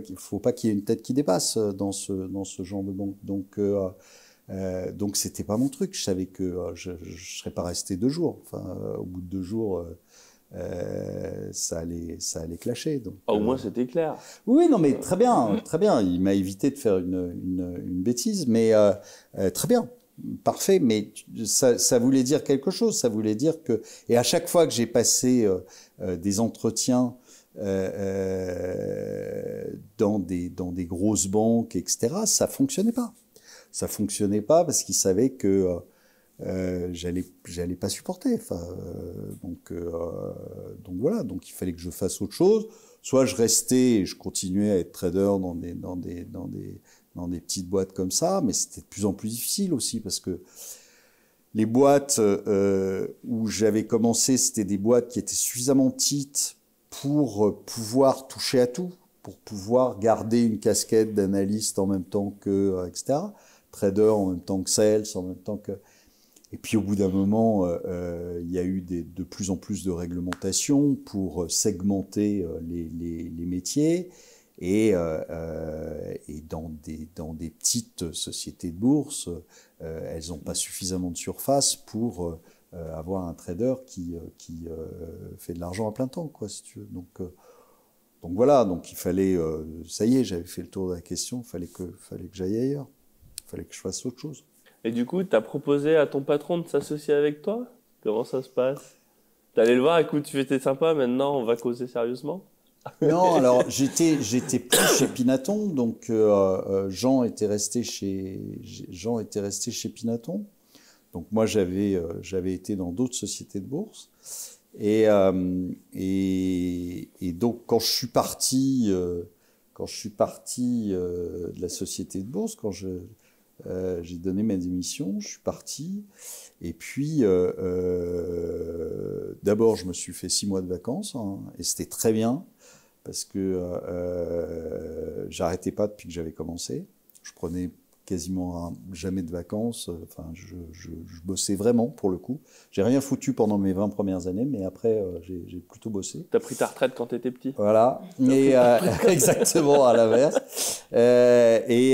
qu'il y ait une tête qui dépasse euh, dans ce genre de banque. Donc euh, euh, c'était pas mon truc. Je savais que je, je serais pas resté deux jours. Enfin, au bout de deux jours. ça allait, ça allait clasher. au moins, c'était clair. Oui, non, mais très bien, très bien. Il m'a évité de faire une, bêtise, mais très bien parfait, mais ça, voulait dire quelque chose. Ça voulait dire que, et à chaque fois que j'ai passé euh, euh, des entretiens euh, dans, des, dans des grosses banques, etc., ça fonctionnait pas. Ça fonctionnait pas parce qu'ils savaient que euh, j'allais j'allais pas supporter. Enfin, donc donc voilà. Donc il fallait que je fasse autre chose. Soit je restais et je continuais à être trader dans des dans des dans des petites boîtes comme ça, mais c'était de plus en plus difficile aussi parce que les boîtes euh, où j'avais commencé, c'était des boîtes qui étaient suffisamment petites pour euh, pouvoir toucher à tout, pour pouvoir garder une casquette d'analyste en même temps que, euh, etc., trader en même temps que sales, en même temps que... Et puis au bout d'un moment, il y a eu de plus en plus de réglementations pour segmenter les, les métiers. Euh, euh, et, dans, des, dans, des, petites sociétés de bourse, euh, elles n'ont pas suffisamment de surface pour avoir un trader qui, qui fait de l'argent à plein temps, quoi, si tu veux. Donc, donc voilà, donc il fallait, ça y est, j'avais fait le tour de la question, il fallait que, fallait que j'aille ailleurs, il fallait que je fasse autre chose. Et du coup, tu as proposé à ton patron de s'associer avec toi Comment ça se passe T'allais le voir, écoute, tu étais sympa, maintenant on va causer sérieusement non, alors j'étais plus chez Pinaton, donc euh, euh, Jean était resté chez Jean resté chez Pinaton. Donc moi euh, j'avais été dans d'autres sociétés de bourse et, donc quand je suis parti quand je suis parti de la société de bourse quand j'ai donné ma démission, je suis parti. Et puis, d'abord, je me suis fait six mois de vacances, hein, et c'était très bien parce que euh, j'arrêtais pas depuis que j'avais commencé. Je prenais quasiment jamais de vacances. Enfin, je, bossais vraiment pour le coup. J'ai rien foutu pendant mes 20 premières années, mais après, euh, j'ai plutôt bossé. Tu as pris ta retraite quand tu étais petit Voilà, mais euh, exactement à l'inverse. Euh, et,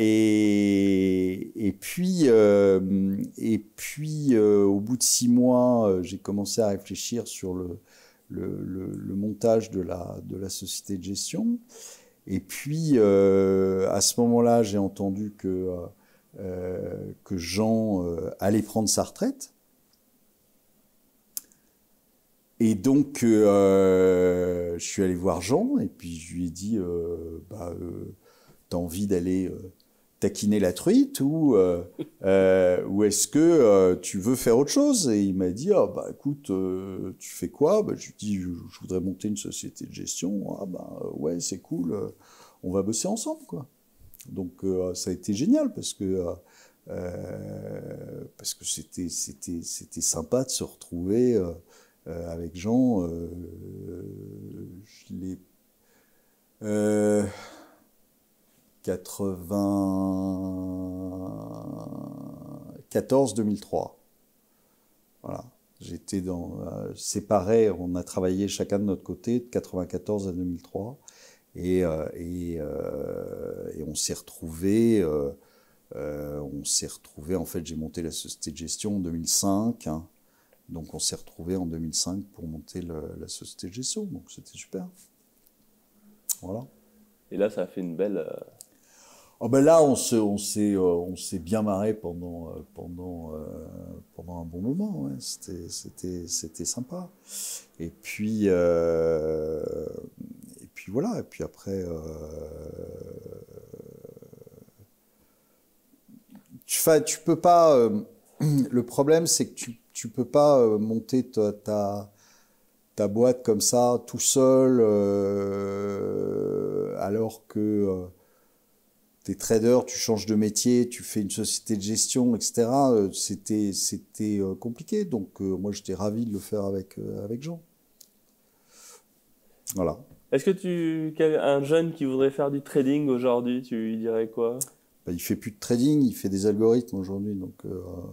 et, et, puis, et puis au bout de six mois, j'ai commencé à réfléchir sur le le, montage de la, société de gestion. Et puis, euh, à ce moment-là, j'ai entendu que, euh, euh, que Jean allait prendre sa retraite. Et donc, je suis allé voir Jean et puis je lui ai dit, bah, t'as envie d'aller taquiner la truite ou euh, euh, ou est-ce que euh, tu veux faire autre chose Et il m'a dit ah bah écoute tu fais quoi bah, Je lui dis je, voudrais monter une société de gestion. Ah bah ouais c'est cool, on va bosser ensemble quoi. Donc ça a été génial parce que parce que c'était c'était c'était sympa de se retrouver avec Jean. je l'ai 94-2003. Voilà. J'étais dans, euh, on a travaillé chacun de notre côté de 94 à 2003. Euh, euh, et, on s'est retrouvés, on s'est retrouvé en fait, j'ai monté la société de gestion en 2005. Hein. Donc on s'est retrouvé en 2005 pour monter la société de gestion. Donc c'était super. Voilà. Et là, ça a fait une belle, ah, ben là, euh, on s'est bien marré pendant euh, euh, un bon moment. Hein. C'était sympa. Et puis et puis voilà. Et puis après, tu peux pas. le problème, c'est que tu ne peux pas monter ta boîte comme ça tout seul alors que t'es trader, tu changes de métier, tu fais une société de gestion, etc. Euh, c'était c'était euh, compliqué. Donc euh, moi j'étais ravi de le faire avec avec Jean. Voilà. Est-ce que tu un jeune qui voudrait faire du trading aujourd'hui, tu lui dirais quoi Il bah, il fait plus de trading, il fait des algorithmes aujourd'hui, donc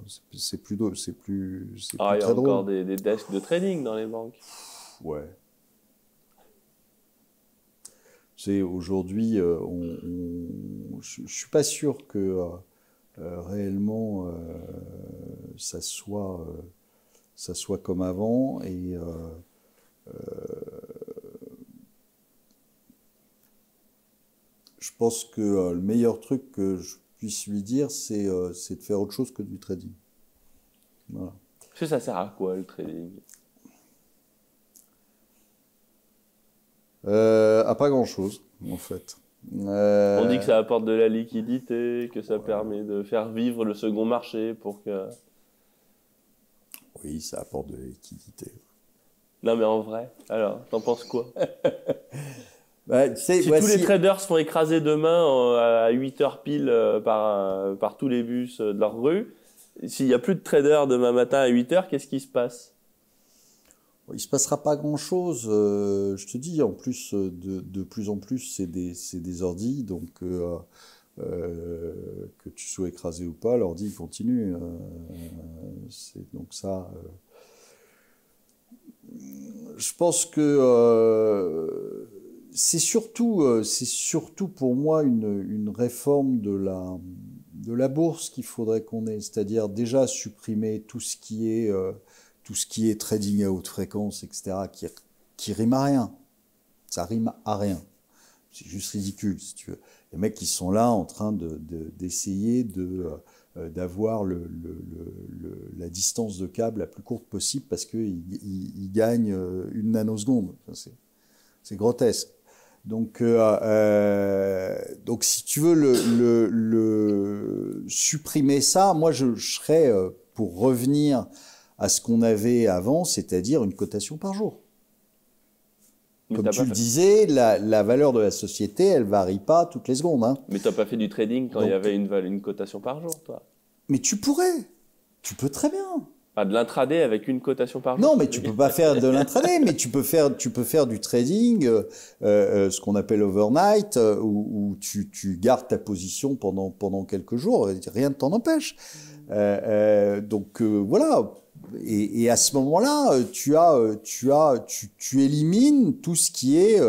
c'est plus c'est plus, ah, c'est plus il y a encore des, des desks de trading dans les banques. Ouais, aujourd'hui, euh, je ne suis pas sûr que euh, euh, réellement ça soit ça soit comme avant et je pense que le meilleur truc que je puisse lui dire, c'est de faire autre chose que du trading. Voilà. ça sert à quoi le trading euh, À pas grand-chose, en fait. On dit euh, que ça apporte de la liquidité, que ça permet de faire vivre le second marché pour que. Oui, ça apporte de la liquidité. Non, mais en vrai, alors, t'en penses quoi bah, Si tous les traders se font écraser demain euh, à 8 h pile euh, par, par tous les bus de leur rue, s'il n'y a plus de traders demain matin à 8 heures, qu'est-ce qui se passe il se passera pas grand-chose. Euh, je te dis, en plus, euh, de, de plus en plus, c'est des, des ordis, donc euh, que tu sois écrasé ou pas, l'ordi continue. donc ça. je pense que c'est surtout, c'est surtout pour moi une, une, réforme de la, de la bourse qu'il faudrait qu'on ait, c'est-à-dire déjà supprimer tout ce qui est tout ce qui est trading à haute fréquence, etc., qui, qui rime à rien. Ça rime à rien. C'est juste ridicule, si tu veux. Les mecs, qui sont là en train d'essayer de, euh, d'avoir le, le, le, la distance de câble la plus courte possible parce qu'ils gagnent euh, une nanoseconde. C'est grotesque. Donc, euh, donc, si tu veux le, supprimer ça, moi je serais, pour revenir à ce qu'on avait avant, c'est-à-dire une cotation par jour. Comme tu le disais, la, valeur de la société, elle varie pas toutes les secondes. Hein. Mais tu n'as pas fait du trading quand il y avait une, une cotation par jour, toi Mais tu pourrais. Tu peux très bien. Pas de l'intraday avec une cotation par jour. Non, mais tu peux pas faire de l'intraday, mais tu peux faire, tu peux faire du trading, euh, euh, ce qu'on appelle overnight, euh, où, tu, gardes ta position pendant pendant quelques jours. Rien ne t'en empêche. donc voilà, et, à ce moment-là, euh, euh, tu as, tu as, tu, élimines tout ce qui est,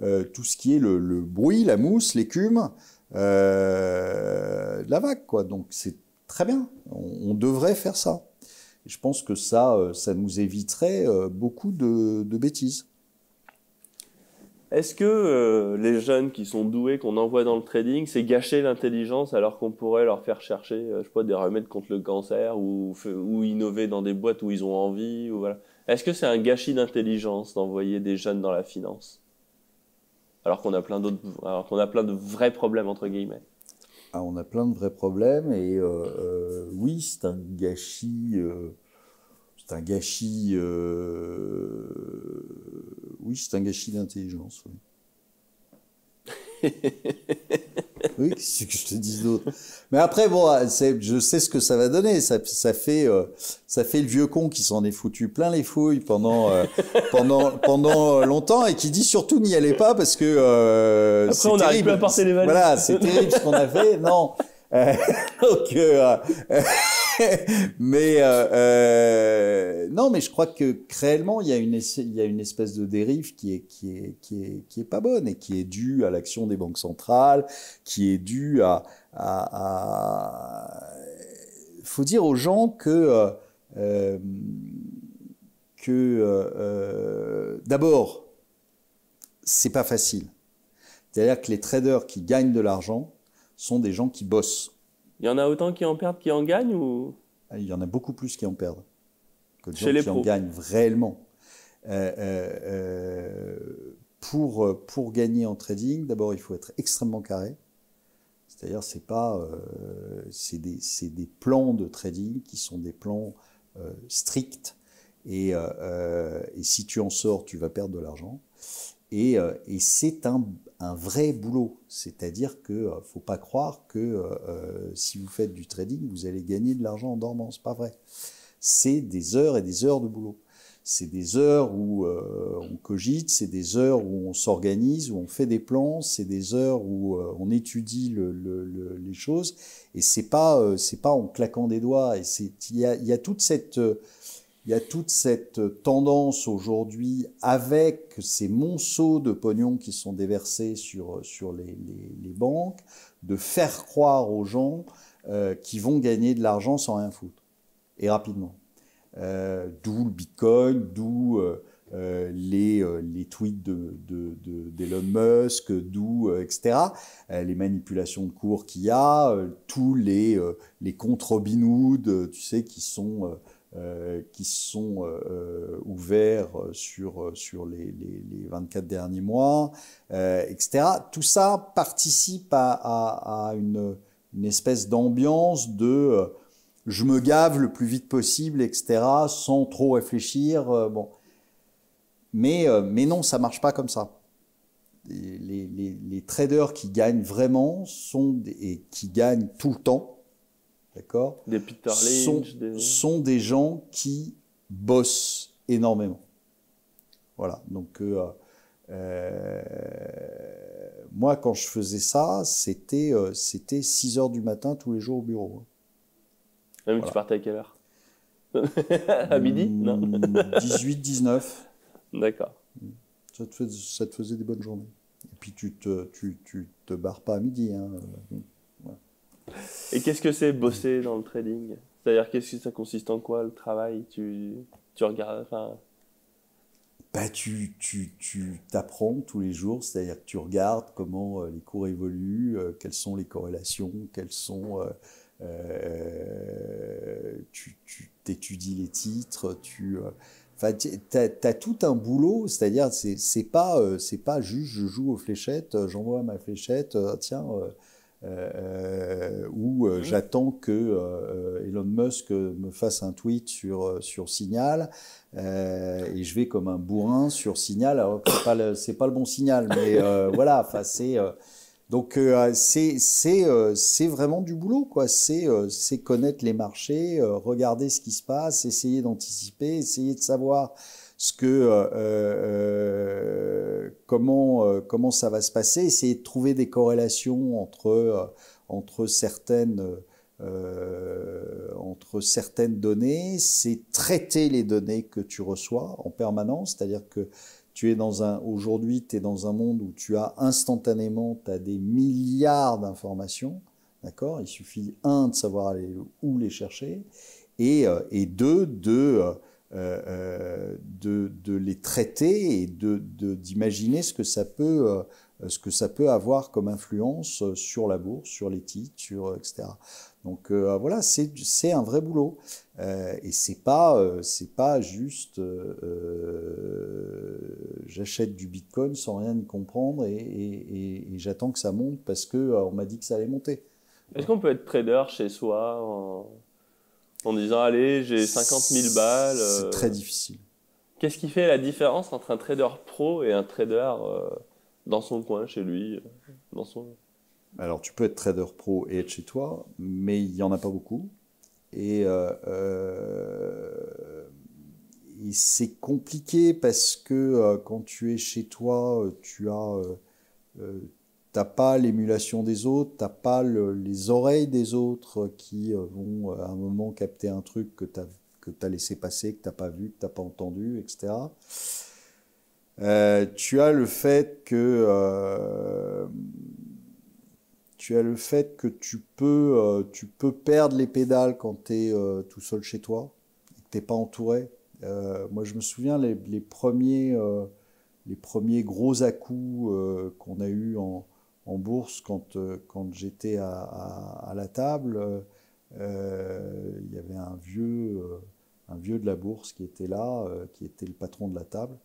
euh, tout ce qui est le, bruit, la mousse, l'écume la vague, quoi. Donc c'est très bien. On, devrait faire ça. je pense que ça, ça nous éviterait beaucoup de bêtises. Est-ce que euh, les jeunes qui sont doués, qu'on envoie dans le trading, c'est gâcher l'intelligence alors qu'on pourrait leur faire chercher euh, je sais pas, des remèdes contre le cancer ou, innover dans des boîtes où ils ont envie ou voilà. Est-ce que c'est un gâchis d'intelligence d'envoyer des jeunes dans la finance alors qu'on a plein d'autres, alors qu'on a plein de vrais problèmes entre guillemets. Ah, on a plein de vrais problèmes et euh, oui, c'est un gâchis c'est un gâchis. Euh... Oui, c'est un gâchis d'intelligence. Oui. oui qu'est-ce que je te dis d'autre Mais après, bon, je sais ce que ça va donner. Ça, fait, euh, ça fait le vieux con qui s'en est foutu plein les fouilles pendant, euh, pendant, pendant euh, longtemps et qui dit surtout n'y allez pas parce que. après, on à porter les valises. Voilà, c'est terrible ce qu'on a fait. Non. donc. mais euh, euh, non, mais je crois que réellement, il y a une, il y a une espèce de dérive qui est, qui, est, qui, est, qui est pas bonne et qui est due à l'action des banques centrales, qui est due à. à, faut dire aux gens que. Euh, euh que d'abord, c'est pas facile. C'est-à-dire que les traders qui gagnent de l'argent sont des gens qui bossent. Il y en a autant qui en perdent qui en gagnent ou ah, Il y en a beaucoup plus qui en perdent que de gens qui en gagnent réellement. Euh, euh, pour, pour gagner en trading, d'abord, il faut être extrêmement carré. C'est-à-dire, c'est pas, euh, c'est des, des, plans de trading qui sont des plans euh, stricts. Et, et, si tu en sors, tu vas perdre de l'argent. Et, et c'est un un vrai boulot. C'est-à-dire que euh, faut pas croire que euh, euh, si vous faites du trading, vous allez gagner de l'argent en dormant. n'est pas vrai. C'est des heures et des heures de boulot. C'est des heures où on cogite, c'est des heures où on s'organise, où on fait des plans, c'est des heures où on étudie les choses. Et c'est pas, c'est pas en claquant des doigts. il y a, toute cette il y a toute cette tendance aujourd'hui avec ces monceaux de pognon qui sont déversés sur, sur les, banques, de faire croire aux gens euh, qu'ils qui vont gagner de l'argent sans rien foutre, et rapidement. Euh, d'où le Bitcoin, d'où euh, les, les tweets d'Elon de, de, Musk, d'où, etc., les manipulations de cours qu'il y a, tous les, les contre-Robin tu sais, qui sont... Euh, qui sont euh, euh, ouverts sur, sur les, 24 derniers mois, etc. Tout ça participe à, une, espèce d'ambiance de je me gave le plus vite possible, etc., sans trop réfléchir. bon. mais, mais non, ça marche pas comme ça. Les, traders qui gagnent vraiment sont et qui gagnent tout le temps d'accord Des sont, des... gens qui bossent énormément. Voilà, donc euh, euh, moi quand je faisais ça, c'était euh, c'était 6 heures du matin tous les jours au bureau. Hein. Ah tu partais à quelle heure À midi Non. 18, hmm, 19. D'accord. Ça te, faisait, ça te faisait des bonnes journées. Et puis tu te, tu, tu te barres pas à midi. Hein. Et qu'est-ce que c'est bosser dans le trading C'est-à-dire, qu'est-ce que ça consiste en quoi le travail tu, tu regardes. enfin. Bah, tu, tu, tu t'apprends tous les jours, c'est-à-dire que tu regardes comment euh, les cours évoluent, euh, quelles sont les corrélations, quelles sont. Euh, tu, tu étudies les titres, tu. Enfin, tout un boulot, c'est-à-dire c'est, c'est pas pas juste je joue aux fléchettes, j'envoie ma fléchette, tiens euh, euh, où euh, mhm. j'attends que Elon Musk me fasse un tweet sur, sur Signal, et je vais comme un bourrin sur Signal, alors ce n'est pas, le bon signal, mais voilà, enfin c'est... donc c'est c'est vraiment du boulot quoi. C'est connaître les marchés, regarder ce qui se passe, essayer d'anticiper, essayer de savoir ce que, euh, euh, euh, comment, comment ça va se passer, essayer de trouver des corrélations entre, entre, certaines, entre certaines données, c'est traiter les données que tu reçois en permanence, c'est-à-dire que tu es dans un aujourd'hui tu es dans un monde où tu as instantanément tu as des milliards d'informations d'accord il suffit un de savoir où les chercher et, et deux de euh, euh, de, de, les traiter et d'imaginer de, d'imaginer ce, que ça peut, euh, ce que ça peut avoir comme influence sur la bourse, sur les titres, etc. Donc voilà, c'est un vrai boulot. et c'est pas, c'est pas juste j'achète du bitcoin sans rien comprendre et, j'attends que ça monte parce qu'on on m'a dit que ça allait monter. Est-ce qu'on peut être trader chez soi en en disant allez, j'ai 50 000 balles. C'est euh, très difficile. Qu'est-ce qui fait la différence entre un trader pro et un trader euh, dans son coin, chez lui euh, dans son... Alors tu peux être trader pro et être chez toi, mais il y en a pas beaucoup. et c'est compliqué parce que quand tu es chez toi, tu as T'as pas l'émulation des autres, t'as pas les oreilles des autres qui euh, vont euh, à un moment capter un truc que t'as que laissé passer, que t'as pas vu, que t'as pas entendu, etc. Euh, tu as le fait que tu as le fait que tu peux tu peux perdre les pédales quand tu es tout seul chez toi, que que t'es pas entouré. moi, je me souviens les, premiers les premiers gros à-coups qu'on a eu en en bourse quand, euh, quand j'étais à, à, la table. Euh, il y avait un vieux, euh, un vieux de la bourse qui était là, qui était le patron de la table.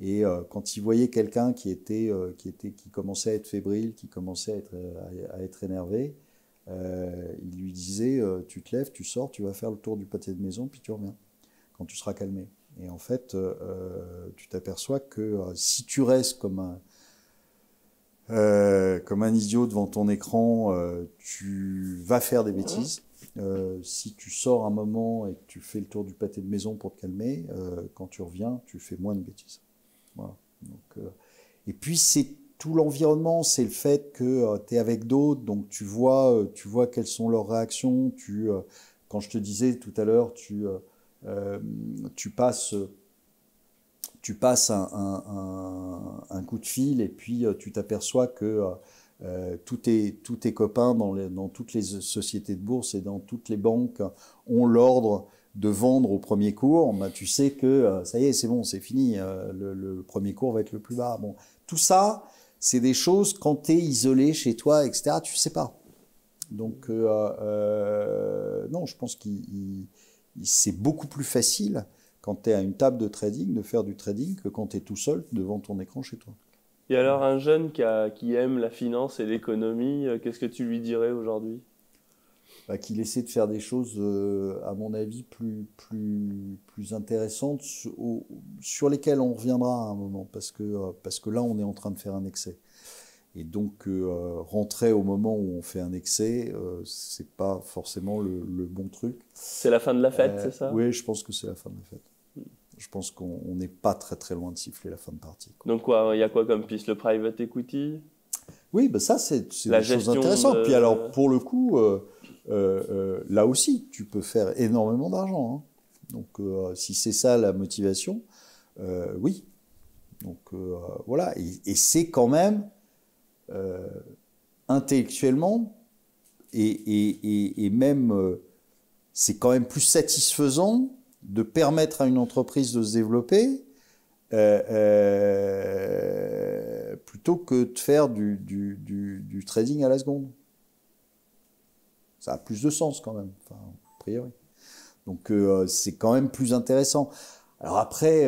Et quand il voyait quelqu'un qui était, qui était, qui commençait à être fébrile, qui commençait à être, à, être énervé, il lui disait "Tu te lèves, tu sors, tu vas faire le tour du pâté de maison, puis tu reviens quand tu seras calmé." Et en fait, tu t'aperçois que si tu restes comme un, euh, comme un idiot devant ton écran, euh, tu vas faire des mhm. bêtises. Euh, si tu sors un moment et que tu fais le tour du pâté de maison pour te calmer, quand tu reviens, tu fais moins de bêtises. et puis c'est tout l'environnement, c'est le fait que tu es avec d'autres, donc tu vois, tu vois quelles sont leurs réactions. Tu, quand je te disais tout à l'heure, tu, tu passes tu passes un, un, coup de fil et puis euh, tu t'aperçois que euh, euh, tous, tes, copains dans, dans, toutes les sociétés de bourse et dans toutes les banques ont l'ordre de vendre au premier cours, ben, tu sais que ça y est, c'est bon, c'est fini, le, premier cours va être le plus bas. Bon, tout ça, c'est des choses quand tu es isolé chez toi, etc., tu sais pas. Donc, non, je pense que c'est beaucoup plus facile quand tu es à une table de trading, de faire du trading que quand tu es tout seul devant ton écran chez toi. Et alors, un jeune qui, aime la finance et l'économie, euh, qu'est-ce que tu lui dirais aujourd'hui bah, Qu'il essaie de faire des choses, euh, à mon avis, plus, plus, plus intéressantes, sur lesquelles on reviendra à un moment, parce que, euh, parce que là, on est en train de faire un excès. Et donc, rentrer au moment où on fait un excès, ce c'est pas forcément le, bon truc. C'est la fin de la fête, c'est ça Oui, je pense que c'est la fin de la fête je pense qu'on n'est pas très très loin de siffler la fin de partie. Donc quoi, il y a quoi comme piste Le private equity Oui, bah ça c'est une chose intéressante. Puis alors pour le coup, euh, euh, euh, là aussi, tu peux faire énormément d'argent. Hein. Donc si c'est ça la motivation, oui. Donc voilà, et, c'est quand même intellectuellement et, et, et même c'est quand même plus satisfaisant de permettre à une entreprise de se développer euh, euh, plutôt que de faire du, trading à la seconde. Ça a plus de sens quand même, enfin, a priori. Donc euh, c'est quand même plus intéressant. Alors après,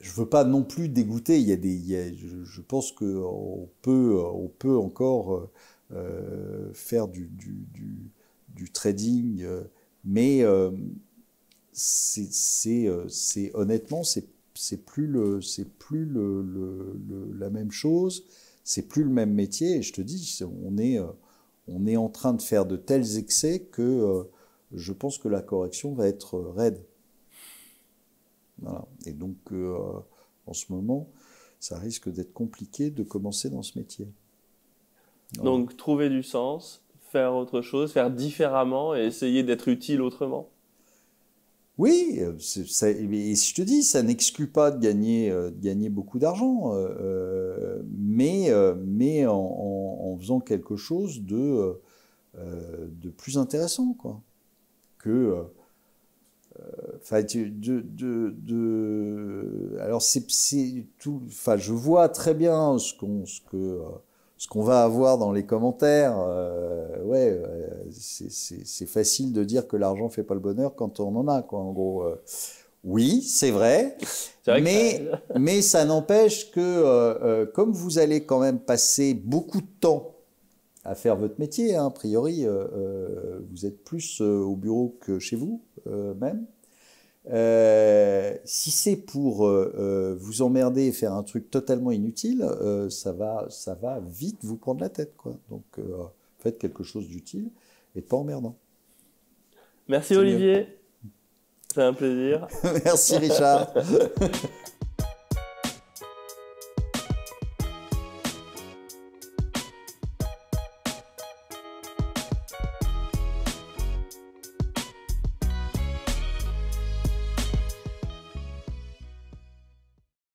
je veux pas non plus dégoûter. Il y des, je, pense que on peut, on peut encore faire du du trading, euh, mais euh, euh, c'est honnêtement, c'est plus, le, plus le, la même chose, c'est plus le même métier. Et je te dis, on est, on est en train de faire de tels excès que je pense que la correction va être raide. Voilà. Et donc, en ce moment, ça risque d'être compliqué de commencer dans ce métier. Donc, trouver du sens, faire autre chose, faire différemment et essayer d'être utile autrement. Oui, euh, ça, et je te dis, ça n'exclut pas de gagner, euh, gagner beaucoup d'argent, euh, mais, mais en, faisant quelque chose de, de plus intéressant, quoi. Que, euh, de, de, de, alors c'est tout. Enfin, je vois très bien ce qu'on, ce que ce qu'on va avoir dans les commentaires, euh, ouais, euh, c'est facile de dire que l'argent fait pas le bonheur quand on en a, quoi, en gros. Euh. oui, c'est vrai, mais ça... n'empêche que comme vous allez quand même passer beaucoup de temps à faire votre métier, hein, a priori, vous êtes plus au bureau que chez vous même. Euh, si c'est pour euh, euh, vous emmerder et faire un truc totalement inutile, ça, va, ça va vite vous prendre la tête. Quoi. Donc faites quelque chose d'utile et pas emmerdant. Merci Olivier, c'est un plaisir. Merci Richard.